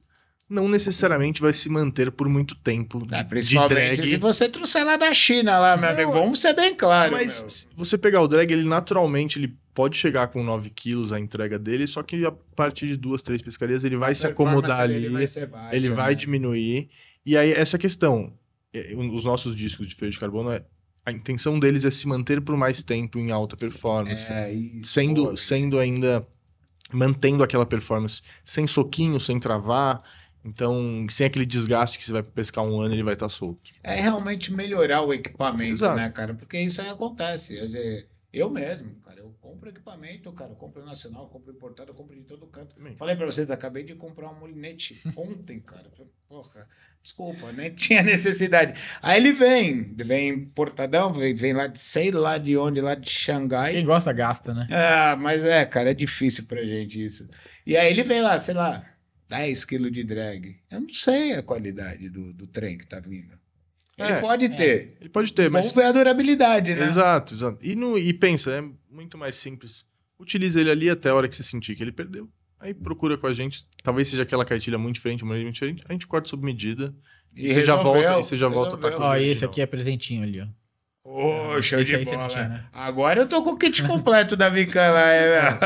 não necessariamente vai se manter por muito tempo. É, principalmente drag. se você trouxer lá da China, lá, meu não, amigo. Vamos ser bem claros. Mas meu. se você pegar o drag, ele naturalmente ele pode chegar com 9 quilos a entrega dele, só que a partir de duas, três pescarias ele vai a se acomodar ali. Vai ele vai né? diminuir. E aí, essa questão. É, Os nossos discos de feio de carbono é a intenção deles é se manter por mais tempo em alta performance, é, e, sendo, pô, sendo ainda mantendo aquela performance sem soquinho, sem travar, então, sem aquele desgaste que você vai pescar um ano, ele vai estar tá solto. É realmente melhorar o equipamento, Exato. né, cara? Porque isso aí acontece. Eu mesmo, cara, eu compro equipamento, cara, eu compro nacional, eu compro importado, eu compro de todo canto. Falei para vocês, acabei de comprar um molinete ontem, cara. Porra, desculpa, nem tinha necessidade. Aí ele vem, vem importadão, vem, vem lá de sei lá de onde, lá de Xangai. Quem gosta, gasta, né? Ah, mas é, cara, é difícil pra gente isso. E aí ele vem lá, sei lá, 10 quilos de drag. Eu não sei a qualidade do, do trem que tá vindo. Ele é, pode é. ter. Ele pode ter, mas. Vamos foi a durabilidade, né? Exato, exato. E, no, e pensa, é muito mais simples. Utiliza ele ali até a hora que você sentir que ele perdeu. Aí procura com a gente. Talvez seja aquela cartilha muito diferente, mas diferente. A gente corta sob medida. E, e você já volta, e você já resolveu. volta a tá com Ó, esse aqui é presentinho ali, ó. Ô, oh, show de bola. Tinha, né? Agora eu tô com o kit completo da Vicana.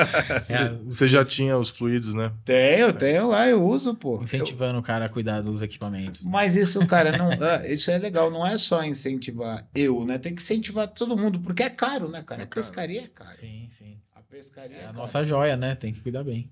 É, você já tinha os fluidos, né? Tenho, tenho lá, eu uso, pô. Incentivando eu... o cara a cuidar dos equipamentos. Né? Mas isso, cara, não, ah, isso é legal. Não é só incentivar eu, né? Tem que incentivar todo mundo, porque é caro, né, cara? É caro. Pescaria é cara. Sim, sim. A pescaria é, é a nossa joia, né? Tem que cuidar bem.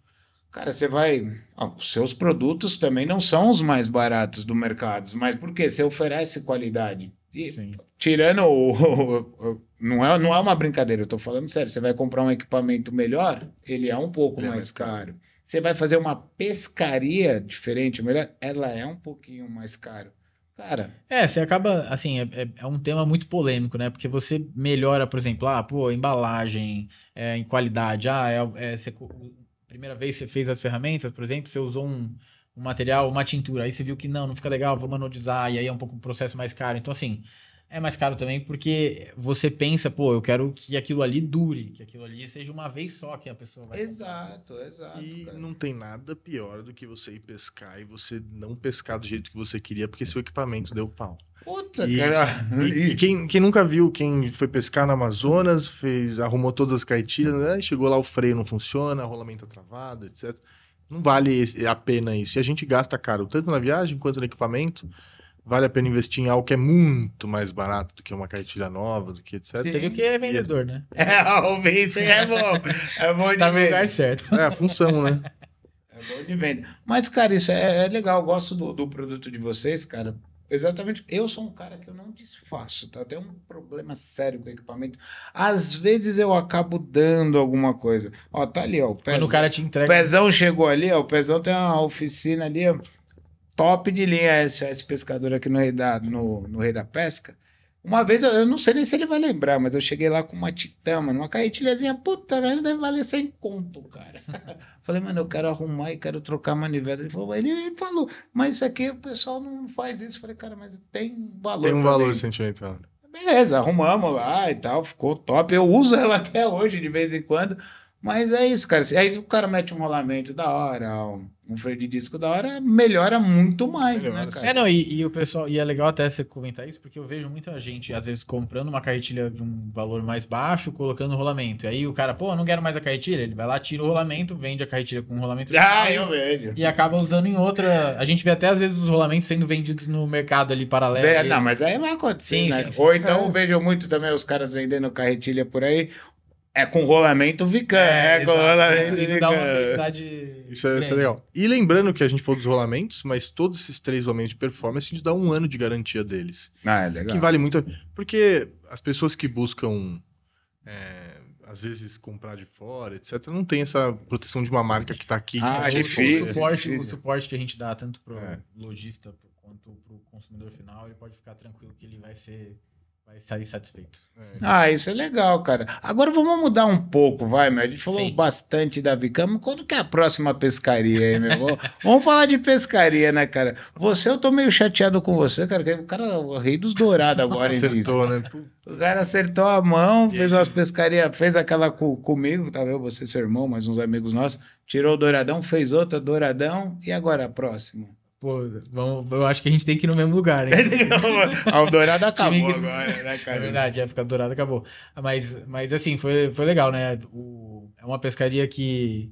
Cara, você vai. Ah, os seus produtos também não são os mais baratos do mercado, mas por quê? Você oferece qualidade. E, tirando o, não é, não é uma brincadeira, eu tô falando sério. Você vai comprar um equipamento melhor, ele é um pouco é mais, mais caro. caro. Você vai fazer uma pescaria diferente, melhor, ela é um pouquinho mais caro. Cara. É, você acaba, assim, é, é, é, um tema muito polêmico, né? Porque você melhora, por exemplo, ah, pô, embalagem, é, em qualidade. Ah, é, é você, primeira vez você fez as ferramentas, por exemplo, você usou um, um material, uma tintura. Aí você viu que não, não fica legal, vou anodizar, e aí é um pouco um processo mais caro. Então, assim, é mais caro também porque você pensa, pô, eu quero que aquilo ali dure, que aquilo ali seja uma vez só que a pessoa vai. Exato, comprar. exato. E cara. não tem nada pior do que você ir pescar e você não pescar do jeito que você queria porque seu equipamento deu pau. Puta, e, cara. E, e quem, quem, nunca viu, quem foi pescar na Amazonas, fez, arrumou todas as caetilhas, né? chegou lá o freio não funciona, o rolamento tá travado, etc. Não vale a pena isso. E a gente gasta caro tanto na viagem quanto no equipamento. Vale a pena investir em algo que é muito mais barato do que uma cartilha nova, do que etc. Sim, Tem o que é vendedor, né? É, o Vincent é bom. É bom de Tá no lugar certo. É a função, né? É bom de venda. Mas, cara, isso é, é legal. Eu gosto do, do produto de vocês, cara, Exatamente. Eu sou um cara que eu não desfaço, tá? tenho um problema sério com o equipamento. Às vezes eu acabo dando alguma coisa. Ó, tá ali, ó. O pezão, Quando o cara te entrega. O pezão chegou ali, ó. O pezão tem uma oficina ali, ó, top de linha SOS Pescador aqui no Rei da, no, no Rei da Pesca. Uma vez, eu, eu, não sei nem se ele vai lembrar, mas eu cheguei lá com uma mano, uma carretilhazinha, puta, velho, deve valer sem conto, cara. Falei, mano, eu quero arrumar e quero trocar a manivela. Ele falou, ele, ele falou, mas isso aqui o pessoal não faz isso. Falei, cara, mas tem valor. Tem um valor mim. sentimental. Beleza, arrumamos lá e tal, ficou top. Eu uso ela até hoje, de vez em quando. Mas é isso, cara. Aí o cara mete um rolamento da hora, um um freio de disco da hora, melhora muito mais, né, melhora, né, cara? É, não, e, e, o pessoal, e é legal até você comentar isso, porque eu vejo muita gente, às vezes, comprando uma carretilha de um valor mais baixo, colocando rolamento. E aí o cara, pô, não quero mais a carretilha. Ele vai lá, tira o rolamento, vende a carretilha com um rolamento. Ah, eu vejo. E acaba usando em outra. A gente vê até, às vezes, os rolamentos sendo vendidos no mercado ali paralelo. É, e... Não, mas aí vai acontecer, sim, né? Sim, sim, Ou então é. vejo muito também os caras vendendo carretilha por aí. É com rolamento Vican, é, é com rolamento isso, isso dá uma Isso é, isso é, legal. E lembrando que a gente falou dos rolamentos, mas todos esses três rolamentos de performance, a gente dá um ano de garantia deles. Ah, é legal. Que vale muito. Porque as pessoas que buscam, é, às vezes, comprar de fora, etc., não tem essa proteção de uma marca que está aqui. Ah, que tá é difícil. O é suporte, o suporte que a gente dá, tanto para o é. lojista quanto para o consumidor final, ele pode ficar tranquilo que ele vai ser vai sair satisfeito. É. Ah, isso é legal, cara. Agora vamos mudar um pouco, vai, meu. A gente falou Sim. bastante da Vicama. Quando que é a próxima pescaria aí, meu? vamos falar de pescaria, né, cara? Você, eu tô meio chateado com você, cara. O cara é o rei dos dourados agora, hein, Acertou, né? O cara acertou a mão, fez umas pescarias, fez aquela co comigo, tá vendo? Você, seu irmão, mais uns amigos nossos. Tirou o douradão, fez outra douradão. E agora, a próxima? Pô, vamos, eu acho que a gente tem que ir no mesmo lugar, hein? a Dourado acabou agora, né, cara? É verdade, a é, época dourado acabou. Mas, mas assim, foi, foi legal, né? O, é uma pescaria que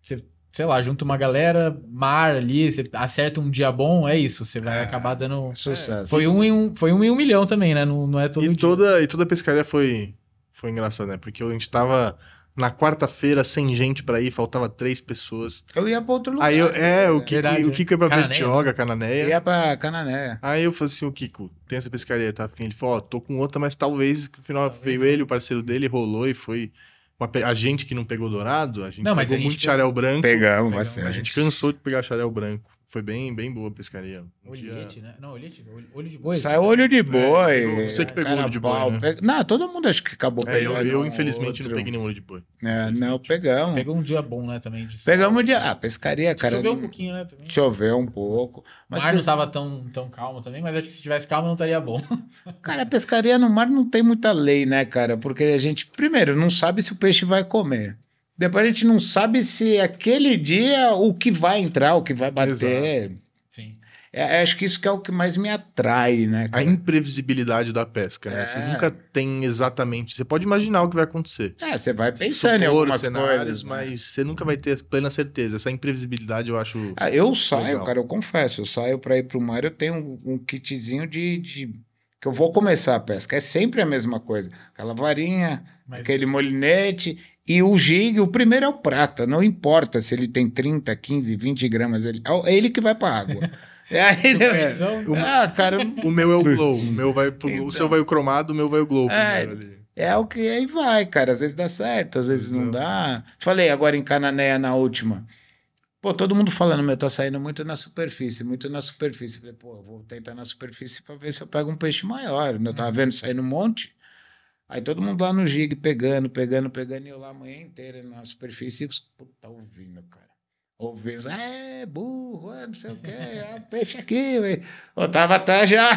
você, sei lá, junta uma galera, mar ali, você acerta um dia bom, é isso. Você vai é, acabar dando. É. Sucesso. Foi um, em um, foi um em um milhão também, né? Não, não é todo e dia. Toda, e toda a pescaria foi, foi engraçada, né? Porque a gente tava na quarta-feira, sem gente para ir, faltava três pessoas. Eu ia pra outro lugar. Aí eu, é, o Kiko, verdade. o Kiko é né? ia pra Cananeia. Bertioga, Cananéia. Ia pra Cananéia. Aí eu falei assim, o Kiko, tem essa pescaria, tá afim? Ele falou, ó, oh, tô com outra, mas talvez, no final talvez veio ele, o parceiro dele, rolou e foi... Uma, a gente que não pegou dourado, a gente não, pegou mas pegou muito gente... xarel branco. Pegamos, pegamos bastante. A gente cansou de pegar xarel branco. Foi bem, bem boa a pescaria. Um Olhete, dia... né? Não, olhete, olho de boi. Sai olho de é, boi. É, você que pegou olho de boi. Né? Pega... Não, todo mundo acho que acabou é, pegando. eu, infelizmente, outro. não peguei nenhum olho de boi. É, não, pegamos. Pegou um dia bom, né, também. De... Pegamos um dia. Ah, pescaria, cara. Choveu um pouquinho, né? Também. Choveu um pouco. Mas o mar pes... não estava tão, tão calmo também, mas acho que se tivesse calmo não estaria bom. cara, pescaria no mar não tem muita lei, né, cara? Porque a gente, primeiro, não sabe se o peixe vai comer. Depois a gente não sabe se aquele dia o que vai entrar, o que vai bater. Exato. Sim. É, é acho que isso que é o que mais me atrai, né? Cara? A imprevisibilidade da pesca, é. né? Você é. nunca tem exatamente. Você pode imaginar o que vai acontecer. É, você vai pensando supor, em algumas cenários, né? mas você nunca vai ter plena certeza. Essa imprevisibilidade eu acho. Ah, eu saio, legal. cara, eu confesso. Eu saio para ir para o mar, eu tenho um, um kitzinho de, de que eu vou começar a pesca. É sempre a mesma coisa. Aquela varinha, Mas... aquele molinete e o gig, o primeiro é o prata, não importa se ele tem 30, 15, 20 gramas, ele, é, é ele que vai para água. É aí, o, né? ah, cara, o meu é o glow, o, meu vai pro, então, o seu então. vai o cromado, o meu vai o glow. É, é o que aí vai, cara. Às vezes dá certo, às vezes não, não dá. Falei agora em Cananéia na última. Pô, todo mundo falando, meu, tá saindo muito na superfície, muito na superfície. Falei, pô, vou tentar na superfície para ver se eu pego um peixe maior. Eu tava uhum. vendo saindo um monte. Aí todo mundo lá no gig, pegando, pegando, pegando, e eu lá a manhã inteira na superfície, tá ouvindo, cara. Ouvindo, ah, é burro, é, não sei o quê, é, é peixe aqui. Eu tava até já.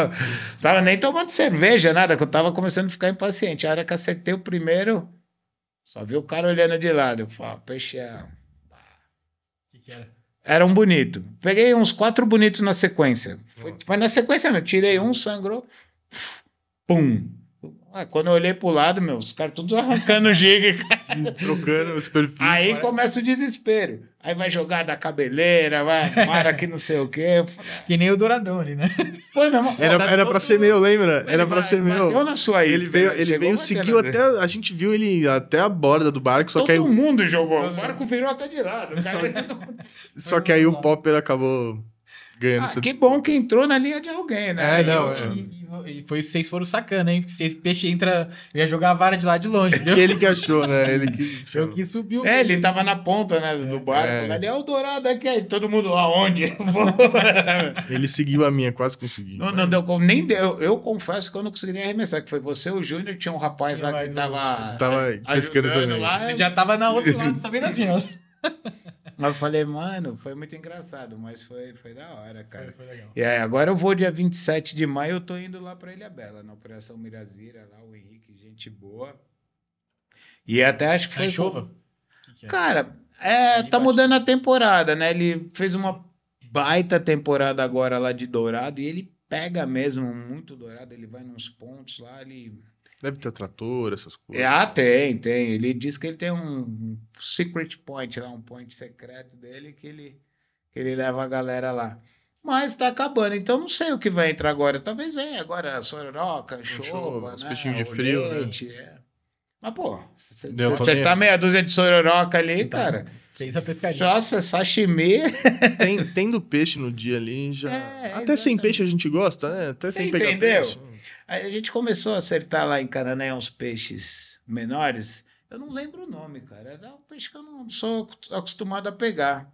tava nem tomando cerveja, nada, que eu tava começando a ficar impaciente. A hora que acertei o primeiro, só vi o cara olhando de lado. Eu falo, ah, peixão. O que, que era? Era um bonito. Peguei uns quatro bonitos na sequência. Foi, foi na sequência mesmo. Tirei um, sangrou. Pum ah, quando eu olhei pro lado, meu, os caras todos arrancando giga, Trocando os perfis. Aí cara. começa o desespero. Aí vai jogar da cabeleira, vai, para que não sei o quê. Ah. Que nem o Douradão né? Foi, meu irmão. Era, tá era pra ser meu, lembra? Era pra ser meu. Bateu na sua isca, Ele veio, ele veio seguiu até. A gente viu ele até a borda do barco, só todo que aí. mundo jogou. O barco virou até de lado. Só, só que aí o Popper acabou ganhando ah, essa Que disputa. bom que entrou na linha de alguém, né? É, não. E, é. e, e, foi vocês foram sacando, hein? Se esse peixe entra, ia jogar a vara de lá de longe. Entendeu? ele que achou, né? Ele que, achou. que subiu. É, ele tava na ponta, né? Do barco. É. Ali né? é o dourado aqui. Aí todo mundo, aonde? ele seguiu a minha, quase consegui. Não, não deu, nem deu. Eu confesso que eu não consegui nem arremessar. Que foi você, o Júnior, tinha um rapaz lá que tava. Tava pescando também. Lá, já tava na outro lado, sabendo assim, ó eu falei, mano, foi muito engraçado, mas foi, foi da hora, cara. Foi, foi e aí, agora eu vou dia 27 de maio, eu tô indo lá pra Ilha Bela, na Operação Mirazira, lá o Henrique, gente boa. E até acho que tá foi. É chuva? Que que é? Cara, é, tá, tá mudando a temporada, né? Ele fez uma baita temporada agora lá de Dourado e ele pega mesmo muito Dourado, ele vai nos pontos lá, ele Deve ter trator, essas coisas. É, ah, tem, tem. Ele diz que ele tem um secret point lá, um point secreto dele que ele, que ele leva a galera lá. Mas tá acabando, então não sei o que vai entrar agora. Talvez venha agora a sororoca, anchova, né? peixinhos de frio, né? leite, né? É. Mas, pô, você acertar tá meia dúzia de sororoca ali, tá. cara... Fez a pescaria. Nossa, sashimi. Tem, tendo peixe no dia ali, já... É, Até exatamente. sem peixe a gente gosta, né? Até sem pegar entendeu? peixe. Aí a gente começou a acertar lá em Canané uns peixes menores. Eu não lembro o nome, cara. Era é um peixe que eu não sou acostumado a pegar.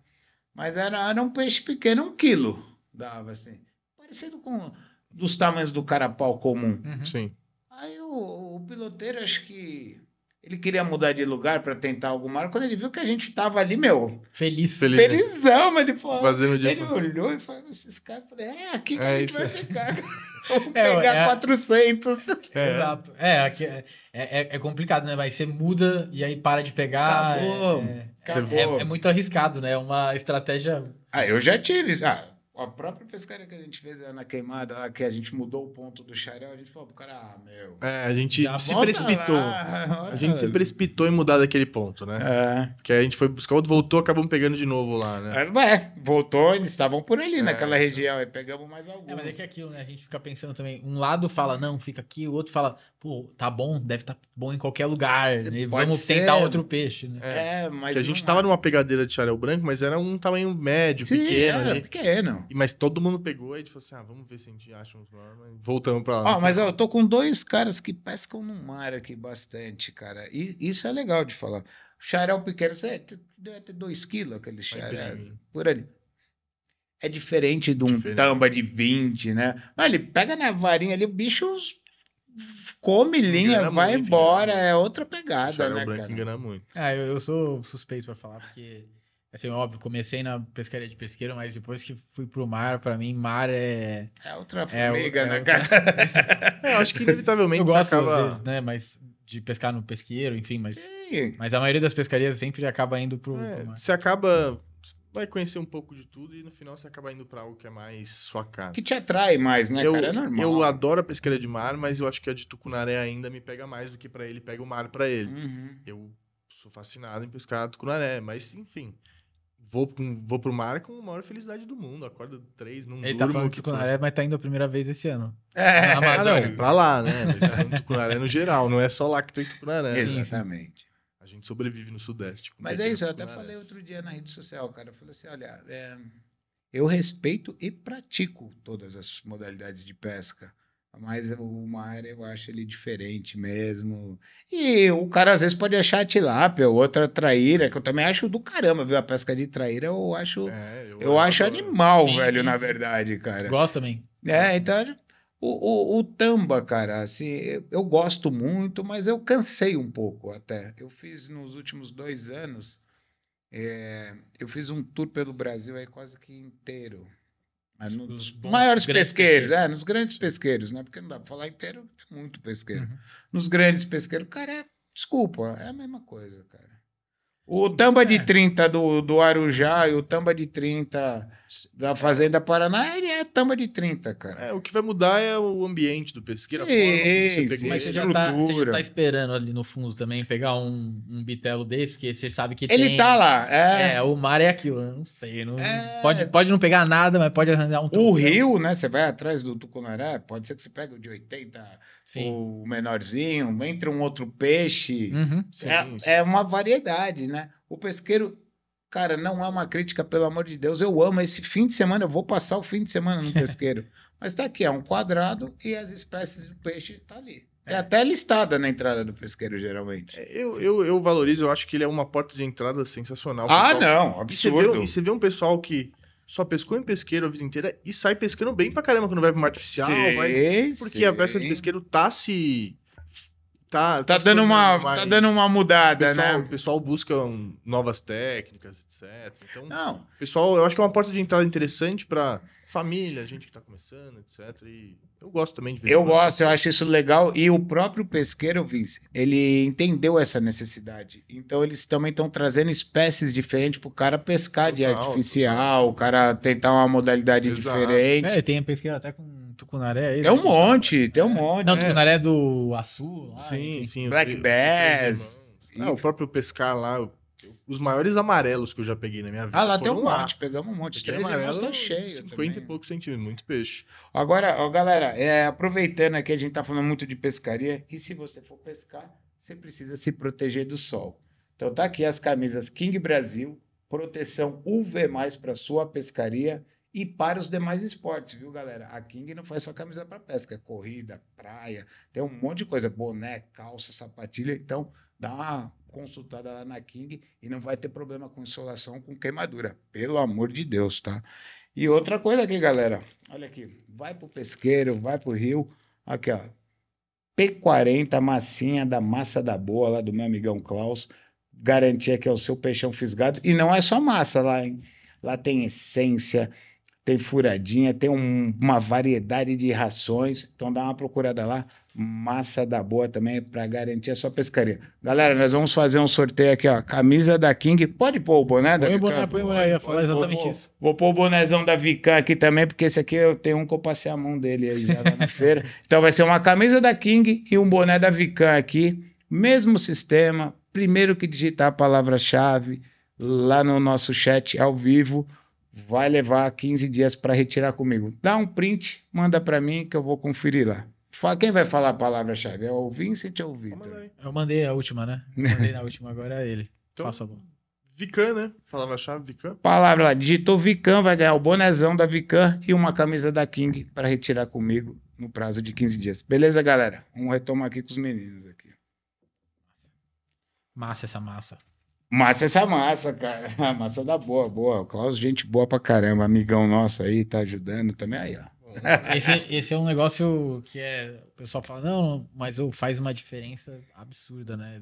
Mas era, era um peixe pequeno, um quilo. Dava assim. Parecido com dos tamanhos do carapau comum. Uhum. Sim. Aí o, o piloteiro, acho que ele queria mudar de lugar para tentar alguma coisa. Quando ele viu que a gente tava ali, meu. Feliz. Feliz né? felizão, mas ele falou. Fazendo ele dia olhou e falou: esses caras, é, aqui que é a gente vai ficar. Vamos é, pegar é, 400. É. Exato. É, aqui é, é, é, é complicado, né? Mas você muda e aí para de pegar. Acabou. É, é Acabou. é muito arriscado, né? É uma estratégia. Ah, eu já tive. Ah, a própria pescaria que a gente fez né, na queimada lá, que a gente mudou o ponto do xarel, a gente falou pro cara, ah, meu. É, a gente se precipitou. Lá, a gente se precipitou em mudar daquele ponto, né? É. Porque a gente foi buscar outro, voltou, acabamos pegando de novo lá, né? É, é voltou, eles estavam por ali é. naquela região, e pegamos mais alguns. É, mas é que aquilo, né? A gente fica pensando também, um lado fala, não, fica aqui, o outro fala, pô, tá bom, deve estar tá bom em qualquer lugar, é, né? Vamos ser. tentar outro peixe, né? É, é mas. a gente não... tava é. numa pegadeira de xarel branco, mas era um tamanho médio, Sim, pequeno. Era ali. pequeno. Mas todo mundo pegou e falou tipo assim: ah, vamos ver se a gente acha uns normas. Voltamos pra lá. mas eu tô com dois caras que pescam no mar aqui bastante, cara. E isso é legal de falar. Xarel pequeno, você é, deve ter 2 quilos aquele xarel. Por ali. É diferente de um diferente. tamba de 20, né? Mas ele pega na varinha ali, o bicho come linha, engana vai muito, embora. É outra pegada, xarel né, branco cara? engana muito. É, eu, eu sou suspeito pra falar, porque Assim, óbvio, comecei na pescaria de pesqueiro, mas depois que fui pro mar, para mim, mar é. É outra é formiga, é, né, outra... cara? é, eu acho que inevitavelmente eu gosto, acaba... às vezes, né? Mas de pescar no pesqueiro, enfim, mas. Sim. Mas a maioria das pescarias sempre acaba indo pro. É, pro mar. Você acaba. Vai conhecer um pouco de tudo e no final você acaba indo para algo que é mais sua cara. Que te atrai mais, né, eu, cara? É normal. Eu adoro a pescaria de mar, mas eu acho que a de Tucunaré ainda me pega mais do que para ele pega o mar para ele. Uhum. Eu sou fascinado em pescar Tucunaré, mas enfim vou, com, vou pro mar com a maior felicidade do mundo. Acordo três, não Ele tá durmo. tá falando que Tucunaré mas tá indo a primeira vez esse ano. É, na Amazônia. Ah, não, é pra lá, né? Mas Tucunaré no geral, não é só lá que tem Tucunaré. Né? Exatamente. A gente sobrevive no Sudeste. Mas é isso, eu até falei outro dia na rede social, cara. Eu falei assim, olha, é, eu respeito e pratico todas as modalidades de pesca. Mas o mar eu acho ele diferente mesmo. E o cara às vezes pode achar a tilápia, outra traíra, que eu também acho do caramba, viu? A pesca de traíra eu acho. É, eu, eu acho animal, sim, velho, sim, na verdade, cara. Gosto também. É, então. O, o, o, tamba, cara, assim, eu, eu gosto muito, mas eu cansei um pouco até. Eu fiz nos últimos dois anos. É, eu fiz um tour pelo Brasil aí quase que inteiro. Mas nos maiores pesqueiros, pesqueiros. É, nos grandes pesqueiros, né? Porque não dá para falar inteiro, tem muito pesqueiro. Uhum. Nos grandes pesqueiros, cara, é, desculpa, é a mesma coisa, cara. O tamba de 30 é. do, do Arujá e o tamba de 30 da Fazenda Paraná, ele é tamba de 30, cara. É, o que vai mudar é o ambiente do pesqueiro, sim, a forma que você pegou, Mas você já, tá, você já, tá, esperando ali no fundo também pegar um, um bitelo desse, porque você sabe que ele tem... tá lá, é. é. o mar é aquilo, não sei. Não, é... pode, pode não pegar nada, mas pode arranjar um... Truque. O rio, né, você vai atrás do tucunaré, pode ser que você pegue o de 80, sim. o menorzinho, entre um outro peixe. Uhum, é, sim, é, sim. é uma variedade, né? O pesqueiro Cara, não é uma crítica, pelo amor de Deus. Eu amo esse fim de semana, eu vou passar o fim de semana no pesqueiro. Mas tá aqui, é um quadrado e as espécies do peixe tá ali. É até listada na entrada do pesqueiro, geralmente. É, eu, eu, eu valorizo, eu acho que ele é uma porta de entrada sensacional. Ah, não, absurdo. E você, vê, e você vê um pessoal que só pescou em pesqueiro a vida inteira e sai pescando bem pra caramba quando vai pra artificial. Sim, vai, porque sim. a pesca de pesqueiro tá se Tá, tá, tá dando uma, tá dando uma mudada, pessoal, né? O pessoal busca um, novas técnicas, etc. Então, não. pessoal, eu acho que é uma porta de entrada interessante para família, gente que está começando, etc. E eu gosto também de ver. Eu gosto, eu acho isso legal. E o próprio pesqueiro, Vince, ele entendeu essa necessidade. Então, eles também estão trazendo espécies diferentes para o cara pescar total, de artificial, total. o cara tentar uma modalidade Exato. diferente. É, tem a pesqueira até com Tucunaré. É tem um monte, tem um monte. Não, é. Tucunaré é do Açu. sim, sim. Black Bass. É, e... o próprio pescar lá, os maiores amarelos que eu já peguei na minha vida. Ah, lá tem um lá. monte, pegamos um monte. Peguei Três amarelos tá cheio. 50 também. e poucos centímetros, muito peixe. Agora, ó, galera, é, aproveitando aqui, a gente tá falando muito de pescaria, e se você for pescar, você precisa se proteger do sol. Então tá aqui as camisas King Brasil, proteção UV+, para sua pescaria, e para os demais esportes, viu, galera? A King não faz só camisa para pesca, é corrida, praia, tem um monte de coisa, boné, calça, sapatilha. Então, dá uma consultada lá na King e não vai ter problema com insolação, com queimadura. Pelo amor de Deus, tá? E outra coisa aqui, galera. Olha aqui. Vai pro pesqueiro, vai pro rio. Aqui, ó. P40 massinha da massa da boa lá do meu amigão Klaus. Garantia que é o seu peixão fisgado. E não é só massa lá, hein? Lá tem essência, tem furadinha, tem um, uma variedade de rações. Então dá uma procurada lá. Massa da boa também para garantir a sua pescaria. Galera, nós vamos fazer um sorteio aqui, ó. Camisa da King. Pode pôr o boné da da Põe o boné, põe o boné, ia falar exatamente pôr, isso. Vou pôr o bonézão da Vican aqui também, porque esse aqui eu tenho um que eu passei a mão dele aí já na feira. Então vai ser uma camisa da King e um boné da Vican aqui. Mesmo sistema, primeiro que digitar a palavra-chave lá no nosso chat ao vivo vai levar 15 dias para retirar comigo. Dá um print, manda para mim que eu vou conferir lá. Quem vai falar a palavra-chave? É o Vincent ou o Vitor? Eu mandei a última, né? mandei na última, agora é ele. Então, Passa a Vican, né? Palavra-chave, Vican. Palavra digitou Vican, vai ganhar o bonezão da Vican e uma camisa da King para retirar comigo no prazo de 15 dias. Beleza, galera? Vamos retomar aqui com os meninos aqui. Massa essa massa. Massa essa massa, cara. A massa da boa, boa. O Klaus, gente boa pra caramba, amigão nosso aí, tá ajudando também aí, ó. Esse, esse, é um negócio que é. O pessoal fala, não, mas eu, faz uma diferença absurda, né?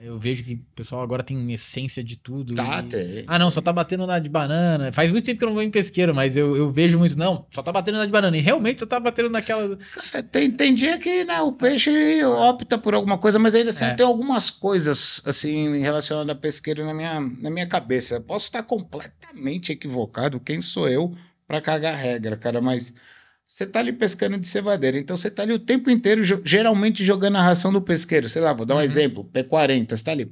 Eu vejo que o pessoal agora tem essência de tudo. Tá, e... tem. Ah, não, só tá batendo na de banana. Faz muito tempo que eu não vou em pesqueiro, mas eu, eu vejo muito. Não, só tá batendo na de banana. E realmente só tá batendo naquela. Cara, é, tem, tem dia que né, o peixe opta por alguma coisa, mas ainda assim, é. tem algumas coisas assim relacionadas a pesqueiro na minha, na minha cabeça. posso estar completamente equivocado. Quem sou eu para cagar regra, cara? Mas você está ali pescando de cevadeira, então você está ali o tempo inteiro, geralmente jogando a ração do pesqueiro. Sei lá, vou dar um uhum. exemplo: P40, você está ali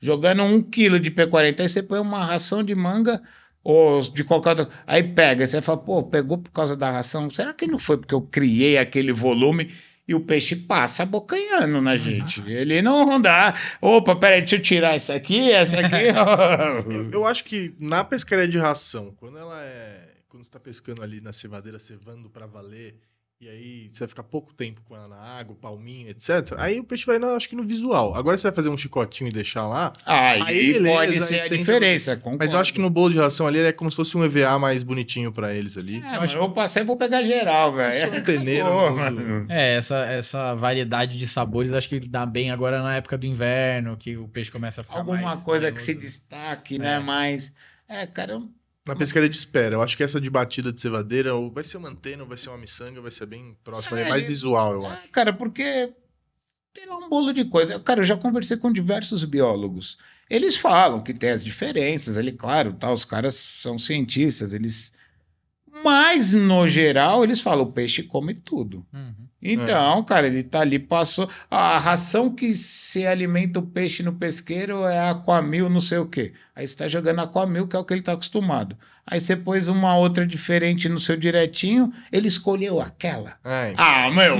jogando um quilo de P40, aí você põe uma ração de manga ou de qualquer outra. Aí pega, você fala, pô, pegou por causa da ração. Será que não foi porque eu criei aquele volume? E o peixe passa abocanhando na gente. Ele não dá. Opa, peraí, deixa eu tirar essa aqui, essa aqui. eu, eu acho que na pescaria de ração, quando ela é quando você está pescando ali na cevadeira, cevando para valer, e aí você vai ficar pouco tempo com ela na água, palminho etc. Aí o peixe vai, no, acho que no visual. Agora você vai fazer um chicotinho e deixar lá. Ah, aí beleza, pode ser a diferença. Mas eu acho que no bolo de ração ali é como se fosse um EVA mais bonitinho para eles ali. É, eu, acho... eu passei por pegar geral, velho. É, é essa, essa variedade de sabores acho que dá bem agora na época do inverno, que o peixe começa a ficar Alguma mais coisa que se destaque, é. né? Mas... É, cara, eu na pescaria de espera, eu acho que essa de batida de cevadeira ou vai ser uma antena, ou vai ser uma miçanga, vai ser bem próxima, é, é mais visual, eu é, acho. Cara, porque tem um bolo de coisa. Cara, eu já conversei com diversos biólogos. Eles falam que tem as diferenças, ele, claro, tá, os caras são cientistas, eles mas, no geral, eles falam: o peixe come tudo. Uhum. Então, é. cara, ele tá ali, passou. A ração que se alimenta o peixe no pesqueiro é aquamil, não sei o quê. Aí você tá jogando aquamil, que é o que ele tá acostumado. Aí você pôs uma outra diferente no seu direitinho, ele escolheu aquela. Ai, é, então. ah, meu.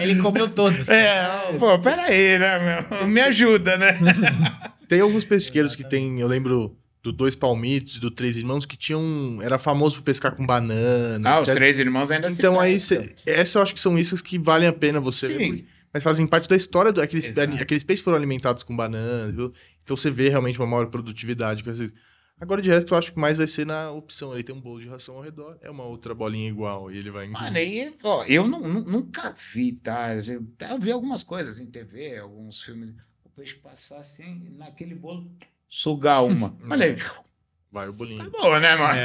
ele comeu todas. É, pô, peraí, né, meu? Me ajuda, né? tem alguns pesqueiros que tem, eu lembro do Dois Palmitos e do Três Irmãos, que tinham. Era famoso por pescar com banana. Ah, etc. os Três Irmãos ainda Então, se aí, cê, essa eu acho que são iscas que valem a pena você Sim. Ver, mas fazem parte da história do. Aqueles, Exato. aqueles peixes foram alimentados com banana. Viu? Então você vê realmente uma maior produtividade com Agora, de resto, eu acho que mais vai ser na opção. Ele tem um bolo de ração ao redor, é uma outra bolinha igual, e ele vai... Mano, aí, ó, eu não, nunca vi, tá? eu vi algumas coisas em TV, alguns filmes. O peixe passar assim, naquele bolo, sugar uma. Olha aí. Vai o bolinho. Tá bom, né, mano?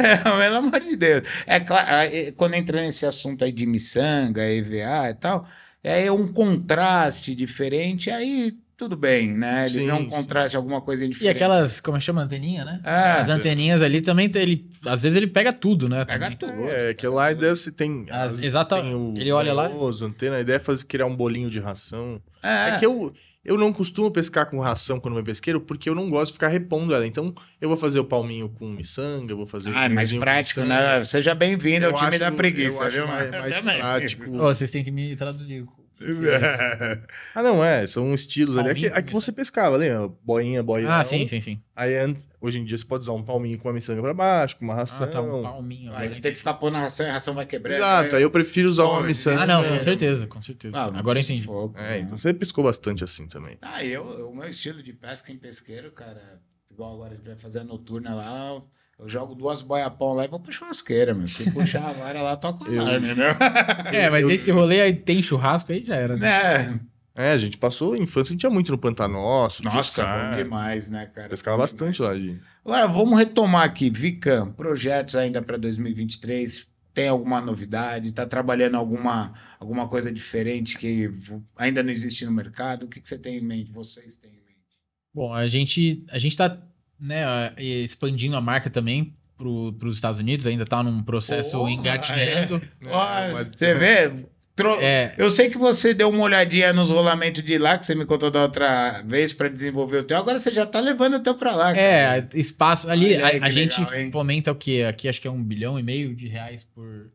É, é, pelo amor de Deus. É claro, ah, é, quando entra nesse assunto aí de miçanga, EVA e tal, é um contraste diferente, aí tudo bem, né? Ele sim, vê um contraste, sim. alguma coisa diferente. E aquelas, como é chama, anteninha, né? É. As anteninhas ali também, ele, às vezes ele pega tudo, né? Pega também. tudo. É, que lá a ideia se tem... As, tem o, ele olha lá... As antenas, a ideia é fazer, criar um bolinho de ração. É, é que eu... Eu não costumo pescar com ração quando eu pesqueiro, porque eu não gosto de ficar repondo ela. Então, eu vou fazer o palminho com miçanga, eu vou fazer Ah, é mais prático, né? Seja bem-vindo ao é time acho, da preguiça, viu? Mais, mais prático. Oh, vocês têm que me traduzir é. É ah, não, é. São estilos palminho, ali. Aqui, aqui você pescava, lembra? Boinha, boinha. Ah, sim, sim, sim. Aí hoje em dia você pode usar um palminho com a miçanga pra baixo, com uma ração. Ah, tá, um palminho. Aí você tem que ficar pôr na ração e a ração vai quebrar. Exato, né? aí eu prefiro usar uma miçanga. É ah, não, com certeza, com certeza. Ah, Agora entendi. Fogo, é, né? então você pescou bastante assim também. Ah, eu, o meu estilo de pesca em pesqueiro, cara, igual agora a gente vai fazer a noturna lá, eu jogo duas boiapão lá e vou pra churrasqueira, meu. Se puxar a vara lá, toca o alarme, né? É, mas esse rolê aí tem churrasco aí já era, né? É. é a gente passou infância, a gente ia muito no Pantanosso. Nossa, bom demais, né, cara? Pescava bastante lá, gente. Agora, vamos retomar aqui. Vicam, projetos ainda para 2023, tem alguma novidade, está trabalhando alguma, alguma coisa diferente que ainda não existe no mercado? O que, que você tem em mente? Vocês têm em mente? Bom, a gente a gente está né, expandindo a marca também para os Estados Unidos, ainda está num processo oh, engatinhando. É. é você vê? Tro... É. Eu sei que você deu uma olhadinha nos rolamentos de lá, que você me contou da outra vez para desenvolver o teu. Agora você já está levando o teu para lá. Cara. É, espaço. Ali, a, gente legal, fomenta o quê? Aqui acho que é um bilhão e meio de reais por,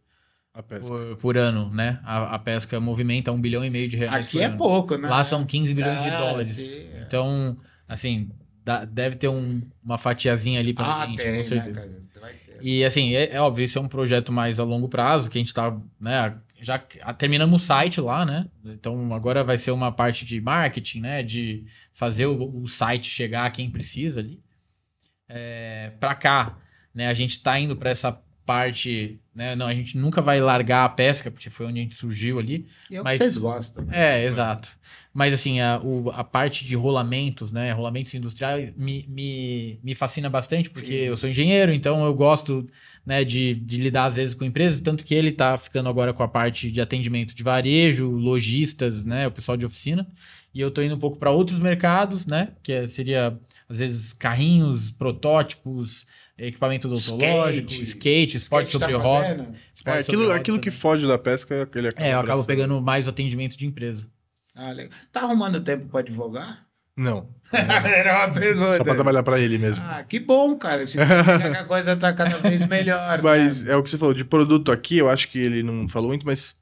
por, por, ano, né? A, a, pesca movimenta um bilhão e meio de reais. Aqui é ano. pouco, né? Lá são 15 bilhões ah, de dólares. Sim. É. Então, assim, dá, deve ter um, uma fatiazinha ali pra ah, gente, tem, com né, certeza. Né, e assim, é, é, óbvio, esse é um projeto mais a longo prazo, que a gente tá, né, já terminamos o site lá, né? Então agora vai ser uma parte de marketing, né? De fazer o, o site chegar a quem precisa ali. É, para cá, né? A gente tá indo para essa parte, né? Não, a gente nunca vai largar a pesca, porque foi onde a gente surgiu ali. E é mas... vocês gostam. Né? É, exato. Mas assim, a, o, a parte de rolamentos, né? Rolamentos industriais me, me, me fascina bastante, porque Sim. eu sou engenheiro, então eu gosto né, de, de lidar às vezes com empresas, tanto que ele está ficando agora com a parte de atendimento de varejo, lojistas, né? O pessoal de oficina. E eu estou indo um pouco para outros mercados, né? Que é, seria, às vezes, carrinhos, protótipos, equipamento odontológico, skate, skate esporte skate tá sobre tá É, aquilo, aquilo que foge da pesca, ele acaba. É, eu acabo pegando mais o atendimento de empresa. Ah, legal. Tá arrumando tempo para advogar? Não. Era uma pergunta. Só para trabalhar para ele mesmo. Ah, que bom, cara. Se a coisa tá cada vez melhor. mas é o que você falou de produto aqui, eu acho que ele não falou muito, mas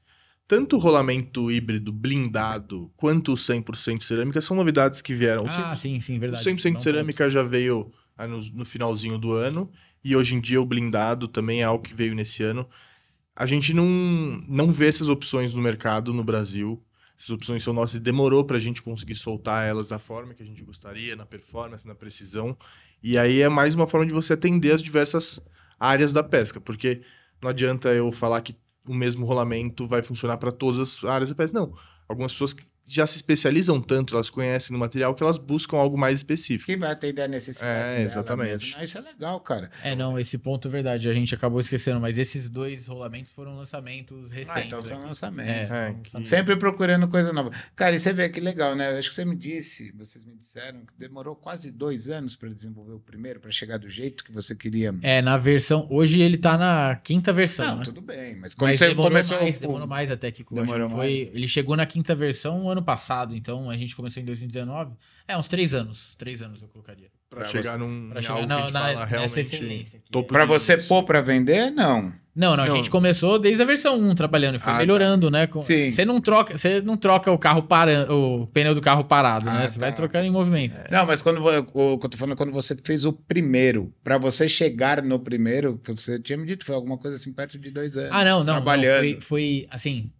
tanto o rolamento híbrido blindado quanto o 100% cerâmica são novidades que vieram. Ah, sim, sim, verdade. O 100% não cerâmica tanto. já veio ah, no, no finalzinho do ano e hoje em dia o blindado também é algo que veio nesse ano. A gente não, não vê essas opções no mercado no Brasil essas opções são nossas e demorou para a gente conseguir soltar elas da forma que a gente gostaria, na performance, na precisão. E aí é mais uma forma de você atender as diversas áreas da pesca, porque não adianta eu falar que o mesmo rolamento vai funcionar para todas as áreas da pesca. Não, algumas pessoas já se especializam tanto, elas conhecem no material que elas buscam algo mais específico. Que vai atender a necessidade. É, exatamente. Né? isso é legal, cara. É, não, esse ponto é verdade. A gente acabou esquecendo, mas esses dois rolamentos foram lançamentos ah, recentes. Ah, então são lançamentos. É, é, que... Sempre procurando coisa nova. Cara, e você vê que legal, né? Acho que você me disse, vocês me disseram, que demorou quase dois anos para desenvolver o primeiro, para chegar do jeito que você queria. É, na versão. Hoje ele tá na quinta versão. Não, né? tudo bem, mas quando mas você demorou começou. Mais, Demorou mais até que demorou mais. Ele chegou na quinta versão um ano passado, então a gente começou em 2019. É, uns três anos. Três anos eu colocaria. Pra, pra chegar você, num. Pra chegar não, na, na, realmente. aqui, pra você pôr pra vender, não. Não, não, a gente começou desde a versão 1 trabalhando e foi ah, tá. melhorando, tá. né? Com, Sim. Você não troca, você não troca o carro parando, o pneu do carro parado, né, ah, né? Você tá. vai trocando em movimento. É. Não, mas quando eu tô falando é quando você fez o primeiro, para você chegar no primeiro, você tinha me dito foi alguma coisa assim perto de dois anos. Ah, não, não. Trabalhando. Não, foi, foi assim,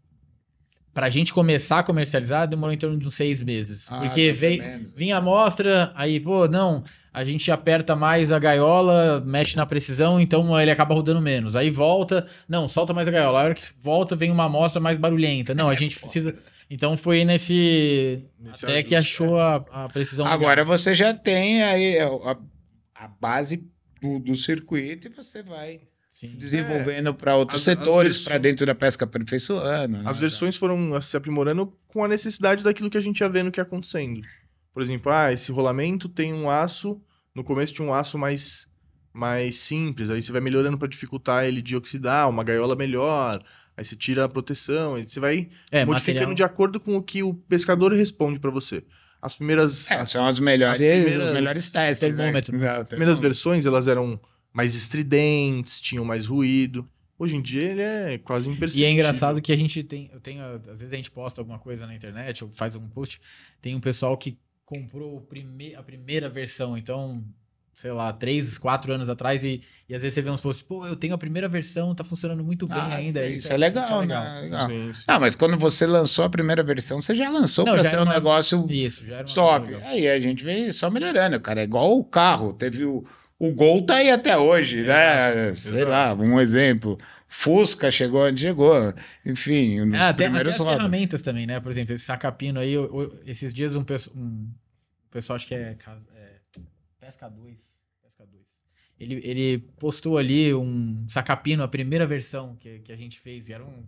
Pra gente começar a comercializar, demorou em torno de uns seis meses. Ah, porque tá veio, vinha a amostra, aí, pô, não, a gente aperta mais a gaiola, mexe na precisão, então ele acaba rodando menos. Aí volta, não, solta mais a gaiola. A hora que volta, vem uma amostra mais barulhenta. Não, a é gente precisa. Então foi nesse. nesse até ajuste, que achou é. a, a, precisão. Agora você já tem aí é, a, a base do, do circuito e você vai Sim. desenvolvendo é. para outros as, setores, para dentro da pesca aperfeiçoando. As né, versões foram né, se aprimorando com a necessidade daquilo que a gente ia vendo que ia acontecendo. Por exemplo, ah, esse rolamento tem um aço, no começo tinha um aço mais mais simples, aí você vai melhorando para dificultar ele de oxidar, uma gaiola melhor, aí você tira a proteção, aí você vai é, modificando material... de acordo com o que o pescador responde para você. As primeiras... É, são as melhores, as primeiras, os melhores testes. Né? Termômetro. Né? As primeiras versões, elas eram mais estridentes, tinham mais ruído. Hoje em dia ele é quase imperceptível. E é engraçado que a gente tem, eu tenho, às vezes a gente posta alguma coisa na internet ou faz algum post, tem um pessoal que comprou prime a primeira versão, então, sei lá, três, quatro anos atrás e, e às vezes você vê uns posts, pô, eu tenho a primeira versão, tá funcionando muito bem ah, ainda. Sim, isso, isso, é, é legal, isso é né? legal, né? Legal. Sim, sim. Ah, mas quando você lançou a primeira versão, você já lançou para ser um negócio isso, já era top. Aí a gente vem só melhorando, cara. É igual o carro, teve o o Gol tá aí até hoje, é, né? Sei lá, um exemplo. Fusca chegou onde chegou. Enfim, nos primeiros é, até, até as ferramentas também, né? Por exemplo, esse sacapino aí, eu, eu, esses dias um, peço, um pessoal, acho que é, é Pesca 2, Pesca 2. Ele, ele postou ali um sacapino, a primeira versão que, que a gente fez, e era um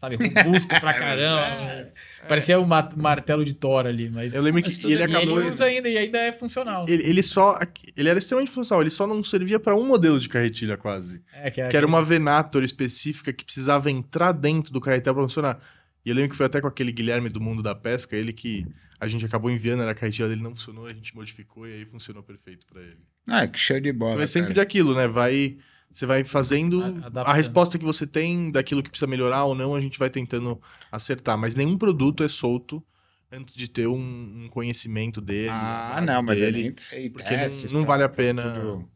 sabe? Robusto pra caramba. É Parecia um martelo de Thor ali, mas... Eu lembro que ele acabou... ele usa ainda e ainda é funcional. Ele, ele, só... Ele era extremamente funcional, ele só não servia para um modelo de carretilha, quase. É, que, era, é que era uma Venator específica que precisava entrar dentro do carretel pra funcionar. E eu lembro que foi até com aquele Guilherme do Mundo da Pesca, ele que a gente acabou enviando, era a dele não funcionou, a gente modificou e aí funcionou perfeito para ele. Ah, que show de bola, Mas é sempre daquilo, né? Vai... Você vai fazendo Adaptando. a resposta que você tem daquilo que precisa melhorar ou não, a gente vai tentando acertar. Mas nenhum produto é solto antes de ter um, um conhecimento dele. Ah, não, mas dele, ele. Porque testes, não, não vale a pena. Tudo...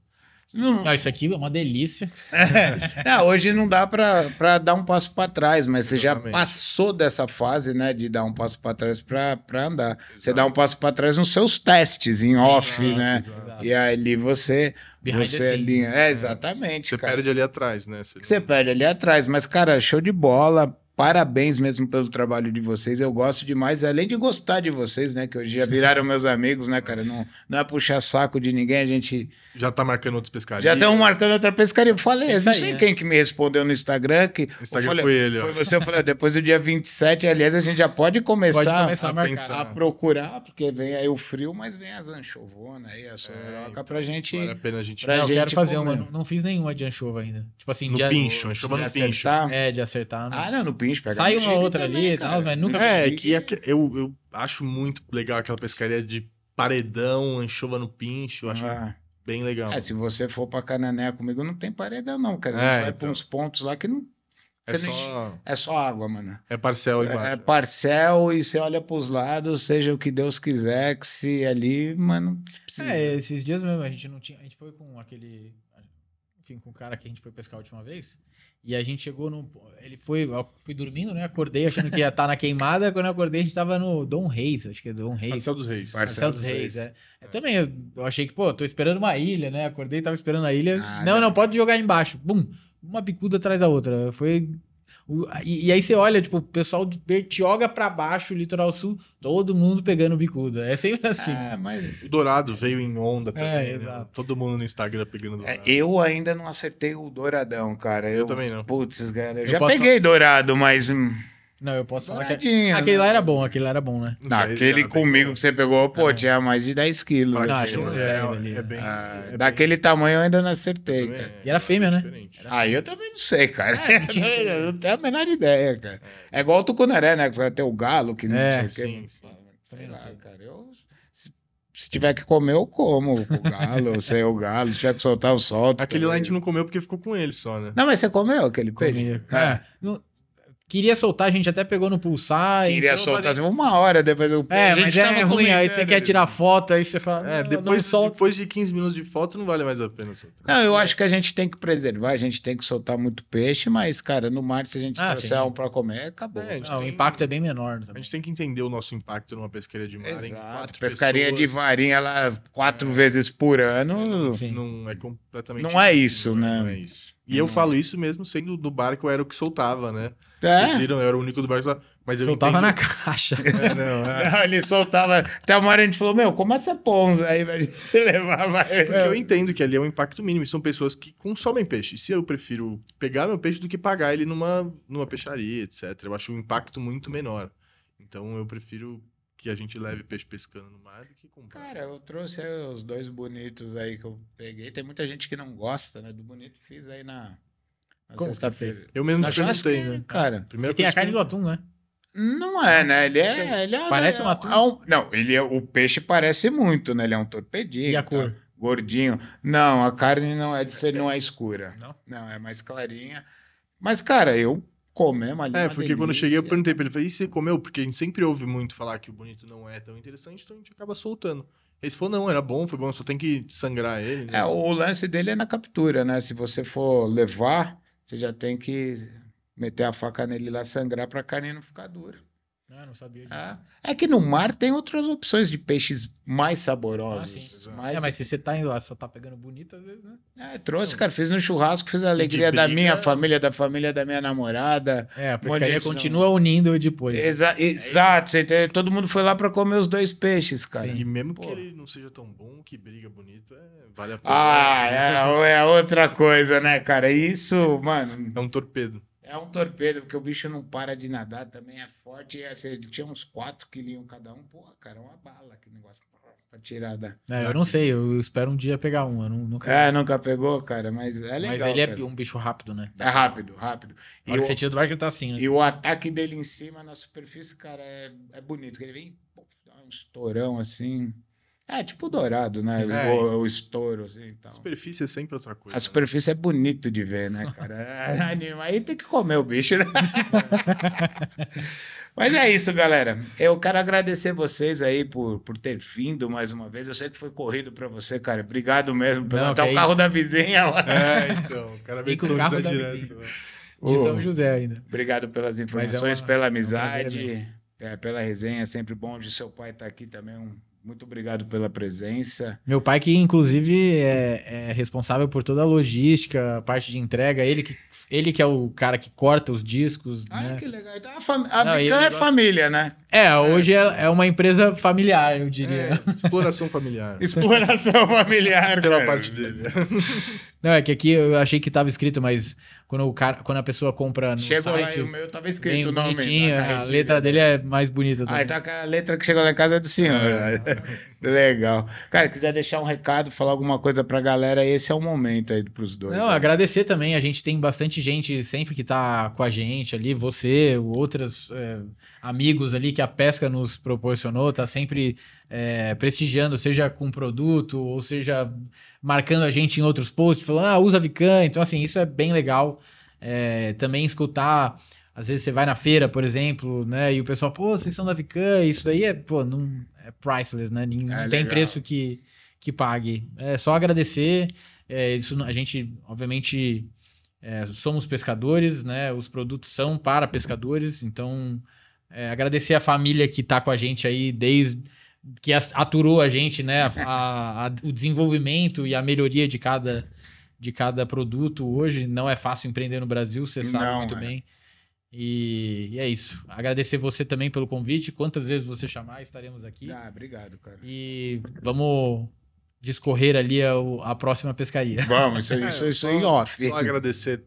Não. Ah, isso aqui é uma delícia. É. é hoje não dá para dar um passo para trás, mas você Exatamente. já passou dessa fase, né, de dar um passo para trás para andar. Você dá um passo para trás nos seus testes em off, exato, né? E ali você Behind você é linha. É, né? exatamente. Você cara. perde ali atrás, né? Você perde ali atrás, mas, cara, show de bola. Parabéns mesmo pelo trabalho de vocês. Eu gosto demais, além de gostar de vocês, né? Que hoje já viraram meus amigos, né, cara? Não, não é puxar saco de ninguém, a gente. Já tá marcando outros pescarias. Já estamos marcando outra pescaria. Eu falei, eu não sei né? quem que me respondeu no Instagram. Que Instagram falei, foi ele, ó. Foi você, eu falei, depois do dia 27, aliás, a gente já pode começar, pode começar a, a, a, procurar, porque vem aí o frio, mas vem as anchovonas aí, a soroca, é, a pra então, gente. Vale a pena a gente. Pra não, gente eu quero fazer comer. uma. Não, fiz nenhuma de anchova ainda. Tipo assim, no de pincho, anchova no pincho. Acertar. É, de acertar. Não. Né? Ah, não, no pincho pinche, pega Sai uma outra ali e tal, mas nunca... É, que, é eu, eu acho muito legal aquela pescaria de paredão, anchova no pincho, eu acho... Ah. Bem legal. É, se você for pra Canané comigo, não tem paredão, não, cara. A gente é, vai então... pra uns pontos lá que não é só... é só... água, mano. É parcel igual. É parcel e você olha pros lados, seja o que Deus quiser, que se é ali, mano. Precisa. É, esses dias mesmo a gente não tinha. A gente foi com aquele. Enfim, com o cara que a gente foi pescar a última vez. E a gente chegou num. Ele foi. Eu fui dormindo, né? Acordei achando que ia estar tá na queimada. Quando eu acordei, a gente estava no Dom Reis, acho que é Dom Reis. Marcelo dos Reis. Marcelo, dos Reis, Reis. É. é. Também eu, achei que, pô, tô esperando uma ilha, né? Acordei, tava esperando a ilha. Ah, não, não, não, pode jogar embaixo. Bum! Uma bicuda atrás da outra. Foi e, e, aí você olha, tipo, o pessoal de Bertioga para baixo, litoral sul, todo mundo pegando bicuda. É sempre assim. É, mas... O Dourado veio em onda é, também. É, né? Todo mundo no Instagram pegando é, Dourado. É, eu ainda não acertei o Douradão, cara. Eu, eu também não. Putz, galera eu, eu já posso... peguei Dourado, mas... Hum, não, eu posso falar que... Aquele lá né? era bom, aquele lá era bom, né? Não, aquele comigo que você pegou, pô, é. tinha mais de 10 quilos. né? Não, acho que é, é, é bem. É ah, é bem- daquele tamanho eu ainda não acertei. cara. é- E era fêmea, né? diferente. Aí eu também não sei, cara. eu não tenho a menor ideia, cara. É igual o tucunaré, né? Que você vai ter o galo, que não É, sei o quê. Sim, sim. lá, cara. Eu, se, tiver que comer, eu como o galo, eu sei o galo. Se tiver que soltar, eu solto. Aquele lá a gente não comeu porque ficou com ele só, né? Não, mas você comeu aquele peixe? Comia. É. Queria soltar, a gente até pegou no pulsar. Queria então, soltar assim, uma hora depois do É, a gente mas é ruim, aí você quer tirar foto, aí você fala. É, depois, depois de 15 minutos de foto não vale mais a pena soltar. Não, eu acho que a gente tem que preservar, a gente tem que soltar muito peixe, mas, cara, no mar, se a gente ah, trouxer sim. um pra comer, acabou. É, não, tem... O impacto é bem menor. Sabe? A gente tem que entender o nosso impacto numa pesqueira de mar. Exato, pescaria pessoas. de varinha lá quatro é. vezes por ano. Sim. Não é completamente. Não é isso, né? né? Não é isso. E hum. eu falo isso mesmo sendo do barco, eu era o que soltava, né? É? Vocês viram, eu era o único do barco lá. Mas eu soltava entendi. na caixa. É, não, é. não, ele soltava. Até uma hora a gente falou: Meu, como essa ponza aí pra gente levar mais. É, porque eu entendo que ali é um impacto mínimo. São pessoas que consomem peixe. Se eu prefiro pegar meu peixe do que pagar ele numa, numa peixaria, etc. Eu acho o um impacto muito menor. Então eu prefiro que a gente leve peixe pescando no mar do que comprar. Cara, eu trouxe os dois bonitos aí que eu peguei. Tem muita gente que não gosta, né? Do bonito fiz aí na na sexta-feira. Eu mesmo na te perguntei, né? Cara, Primeiro tem a carne do atum, né? Não é, né? Ele é. Ele é parece um atum. Um, não, ele é, o peixe parece muito, né? Ele é um torpedinho. E a tá? cor? Tá, gordinho. Não, a carne não é diferente, não é escura. Não? Não, é mais clarinha. Mas, cara, eu comemos ali. É, porque delícia. quando eu cheguei, eu perguntei pra ele, falei, e você comeu? Porque a gente sempre ouve muito falar que o bonito não é tão interessante, então a gente acaba soltando. Ele falou, não, era bom, foi bom, só tem que sangrar ele. Né? É, o lance dele é na captura, né? Se você for levar você já tem que meter a faca nele lá, sangrar para a carne não ficar dura. Ah, não sabia disso. É. é que no mar tem outras opções de peixes mais saborosos. Ah, mais... É, mas se você tá, indo, só tá pegando bonito às vezes, né? É, trouxe, cara, fiz no churrasco, fiz a alegria briga, da minha família, da família da minha namorada. É, a pescaria continua não... unindo depois. Né? Exa é exato, todo mundo foi lá para comer os dois peixes, cara. Sim. E mesmo Pô. que ele não seja tão bom, que briga bonita, é, vale a pena. Ah, é, é outra coisa, né, cara? Isso, mano... É um torpedo. É um torpedo, porque o bicho não para de nadar, também é forte. E, assim, ele tinha uns quatro quilinhos cada um. Pô, cara, é uma bala que negócio pra tirar da. É, eu não sei, eu espero um dia pegar um. Eu nunca... É, nunca pegou, cara, mas é legal. Mas ele é cara. é um bicho rápido, né? É rápido, rápido. E o... sentido do barco tá assim, né? E o ataque dele em cima na superfície, cara, é, é bonito. Ele vem, pô, dá um estourão assim. É, tipo dourado, né? É. O, o, estouro, assim, então. A superfície é sempre outra coisa. A né? superfície é bonito de ver, né, cara? É, é aí tem que comer o bicho, né? Mas é isso, galera. Eu quero agradecer vocês aí por, por ter vindo mais uma vez. Eu sei que foi corrido para você, cara. Obrigado mesmo pelo. Até o é carro isso. da vizinha lá. É, então. O cara veio né? de São José direto. De São José ainda. Obrigado pelas é informações, é uma, pela amizade, é pela resenha. sempre bom de seu pai estar tá aqui também, um muito obrigado pela presença. Meu pai, que inclusive é, é responsável por toda a logística, a parte de entrega, ele que, ele que é o cara que corta os discos. Ah, né? que legal. Então, a, fam... é gosta... família, né? É, hoje é, é uma empresa familiar, eu diria. É, exploração familiar. exploração familiar. pela parte dele. Não, é que aqui eu achei que tava escrito, mas quando, o cara, quando a pessoa compra no chegou site... Chegou lá o meu tava escrito o nome. a letra dele é mais bonita também. Aí tá a letra que chegou lá em casa é do senhor. É. Legal. Cara, quiser deixar um recado, falar alguma coisa pra galera, esse é o momento aí pros dois. Não, né? agradecer também. A gente tem bastante gente sempre que tá com a gente ali, você, outros é, amigos ali que a pesca nos proporcionou, tá sempre é, prestigiando, seja com produto, ou seja, marcando a gente em outros posts, falando, ah, usa Vican. Então, assim, isso é bem legal. É, também escutar às vezes você vai na feira, por exemplo, né? E o pessoal, pô, vocês são da Vican, isso daí é, pô, não, é priceless, né? É não é, tem preço que, que pague. É só agradecer. É, isso, a gente, obviamente, é, somos pescadores, né? Os produtos são para pescadores, então é, agradecer a família que está com a gente aí desde que aturou a gente, né? A, a, a, o desenvolvimento e a melhoria de cada, de cada produto hoje. Não é fácil empreender no Brasil, você sabe Não, muito é. bem. E, e, é isso. Agradecer você também pelo convite. Quantas vezes você chamar, estaremos aqui. Ah, obrigado, cara. E vamos discorrer ali a, a próxima pescaria. Vamos, isso, é, isso, isso é, em off. Só agradecer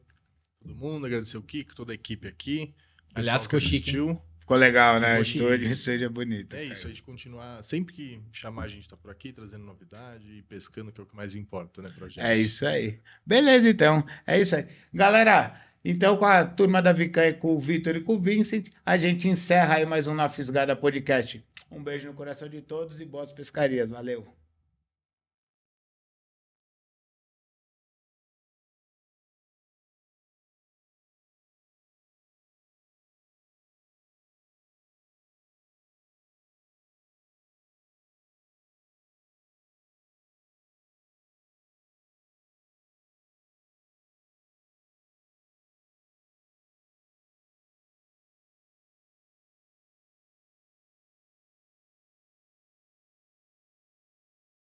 todo mundo, agradecer o Kiko, toda a equipe aqui. Aliás, ficou chique. Hein? Ficou legal, né? História seja bonita. É cara. isso, a gente continuar. Sempre que chamar, a gente está por aqui trazendo novidade e pescando, que é o que mais importa, né, projeto? É isso aí. Beleza, então. É isso aí. Galera. Então, com a turma da Vicanha, com o Vitor e com o Vincent, a gente encerra aí mais um Na Fisgada Podcast. Um beijo no coração de todos e boas pescarias. Valeu!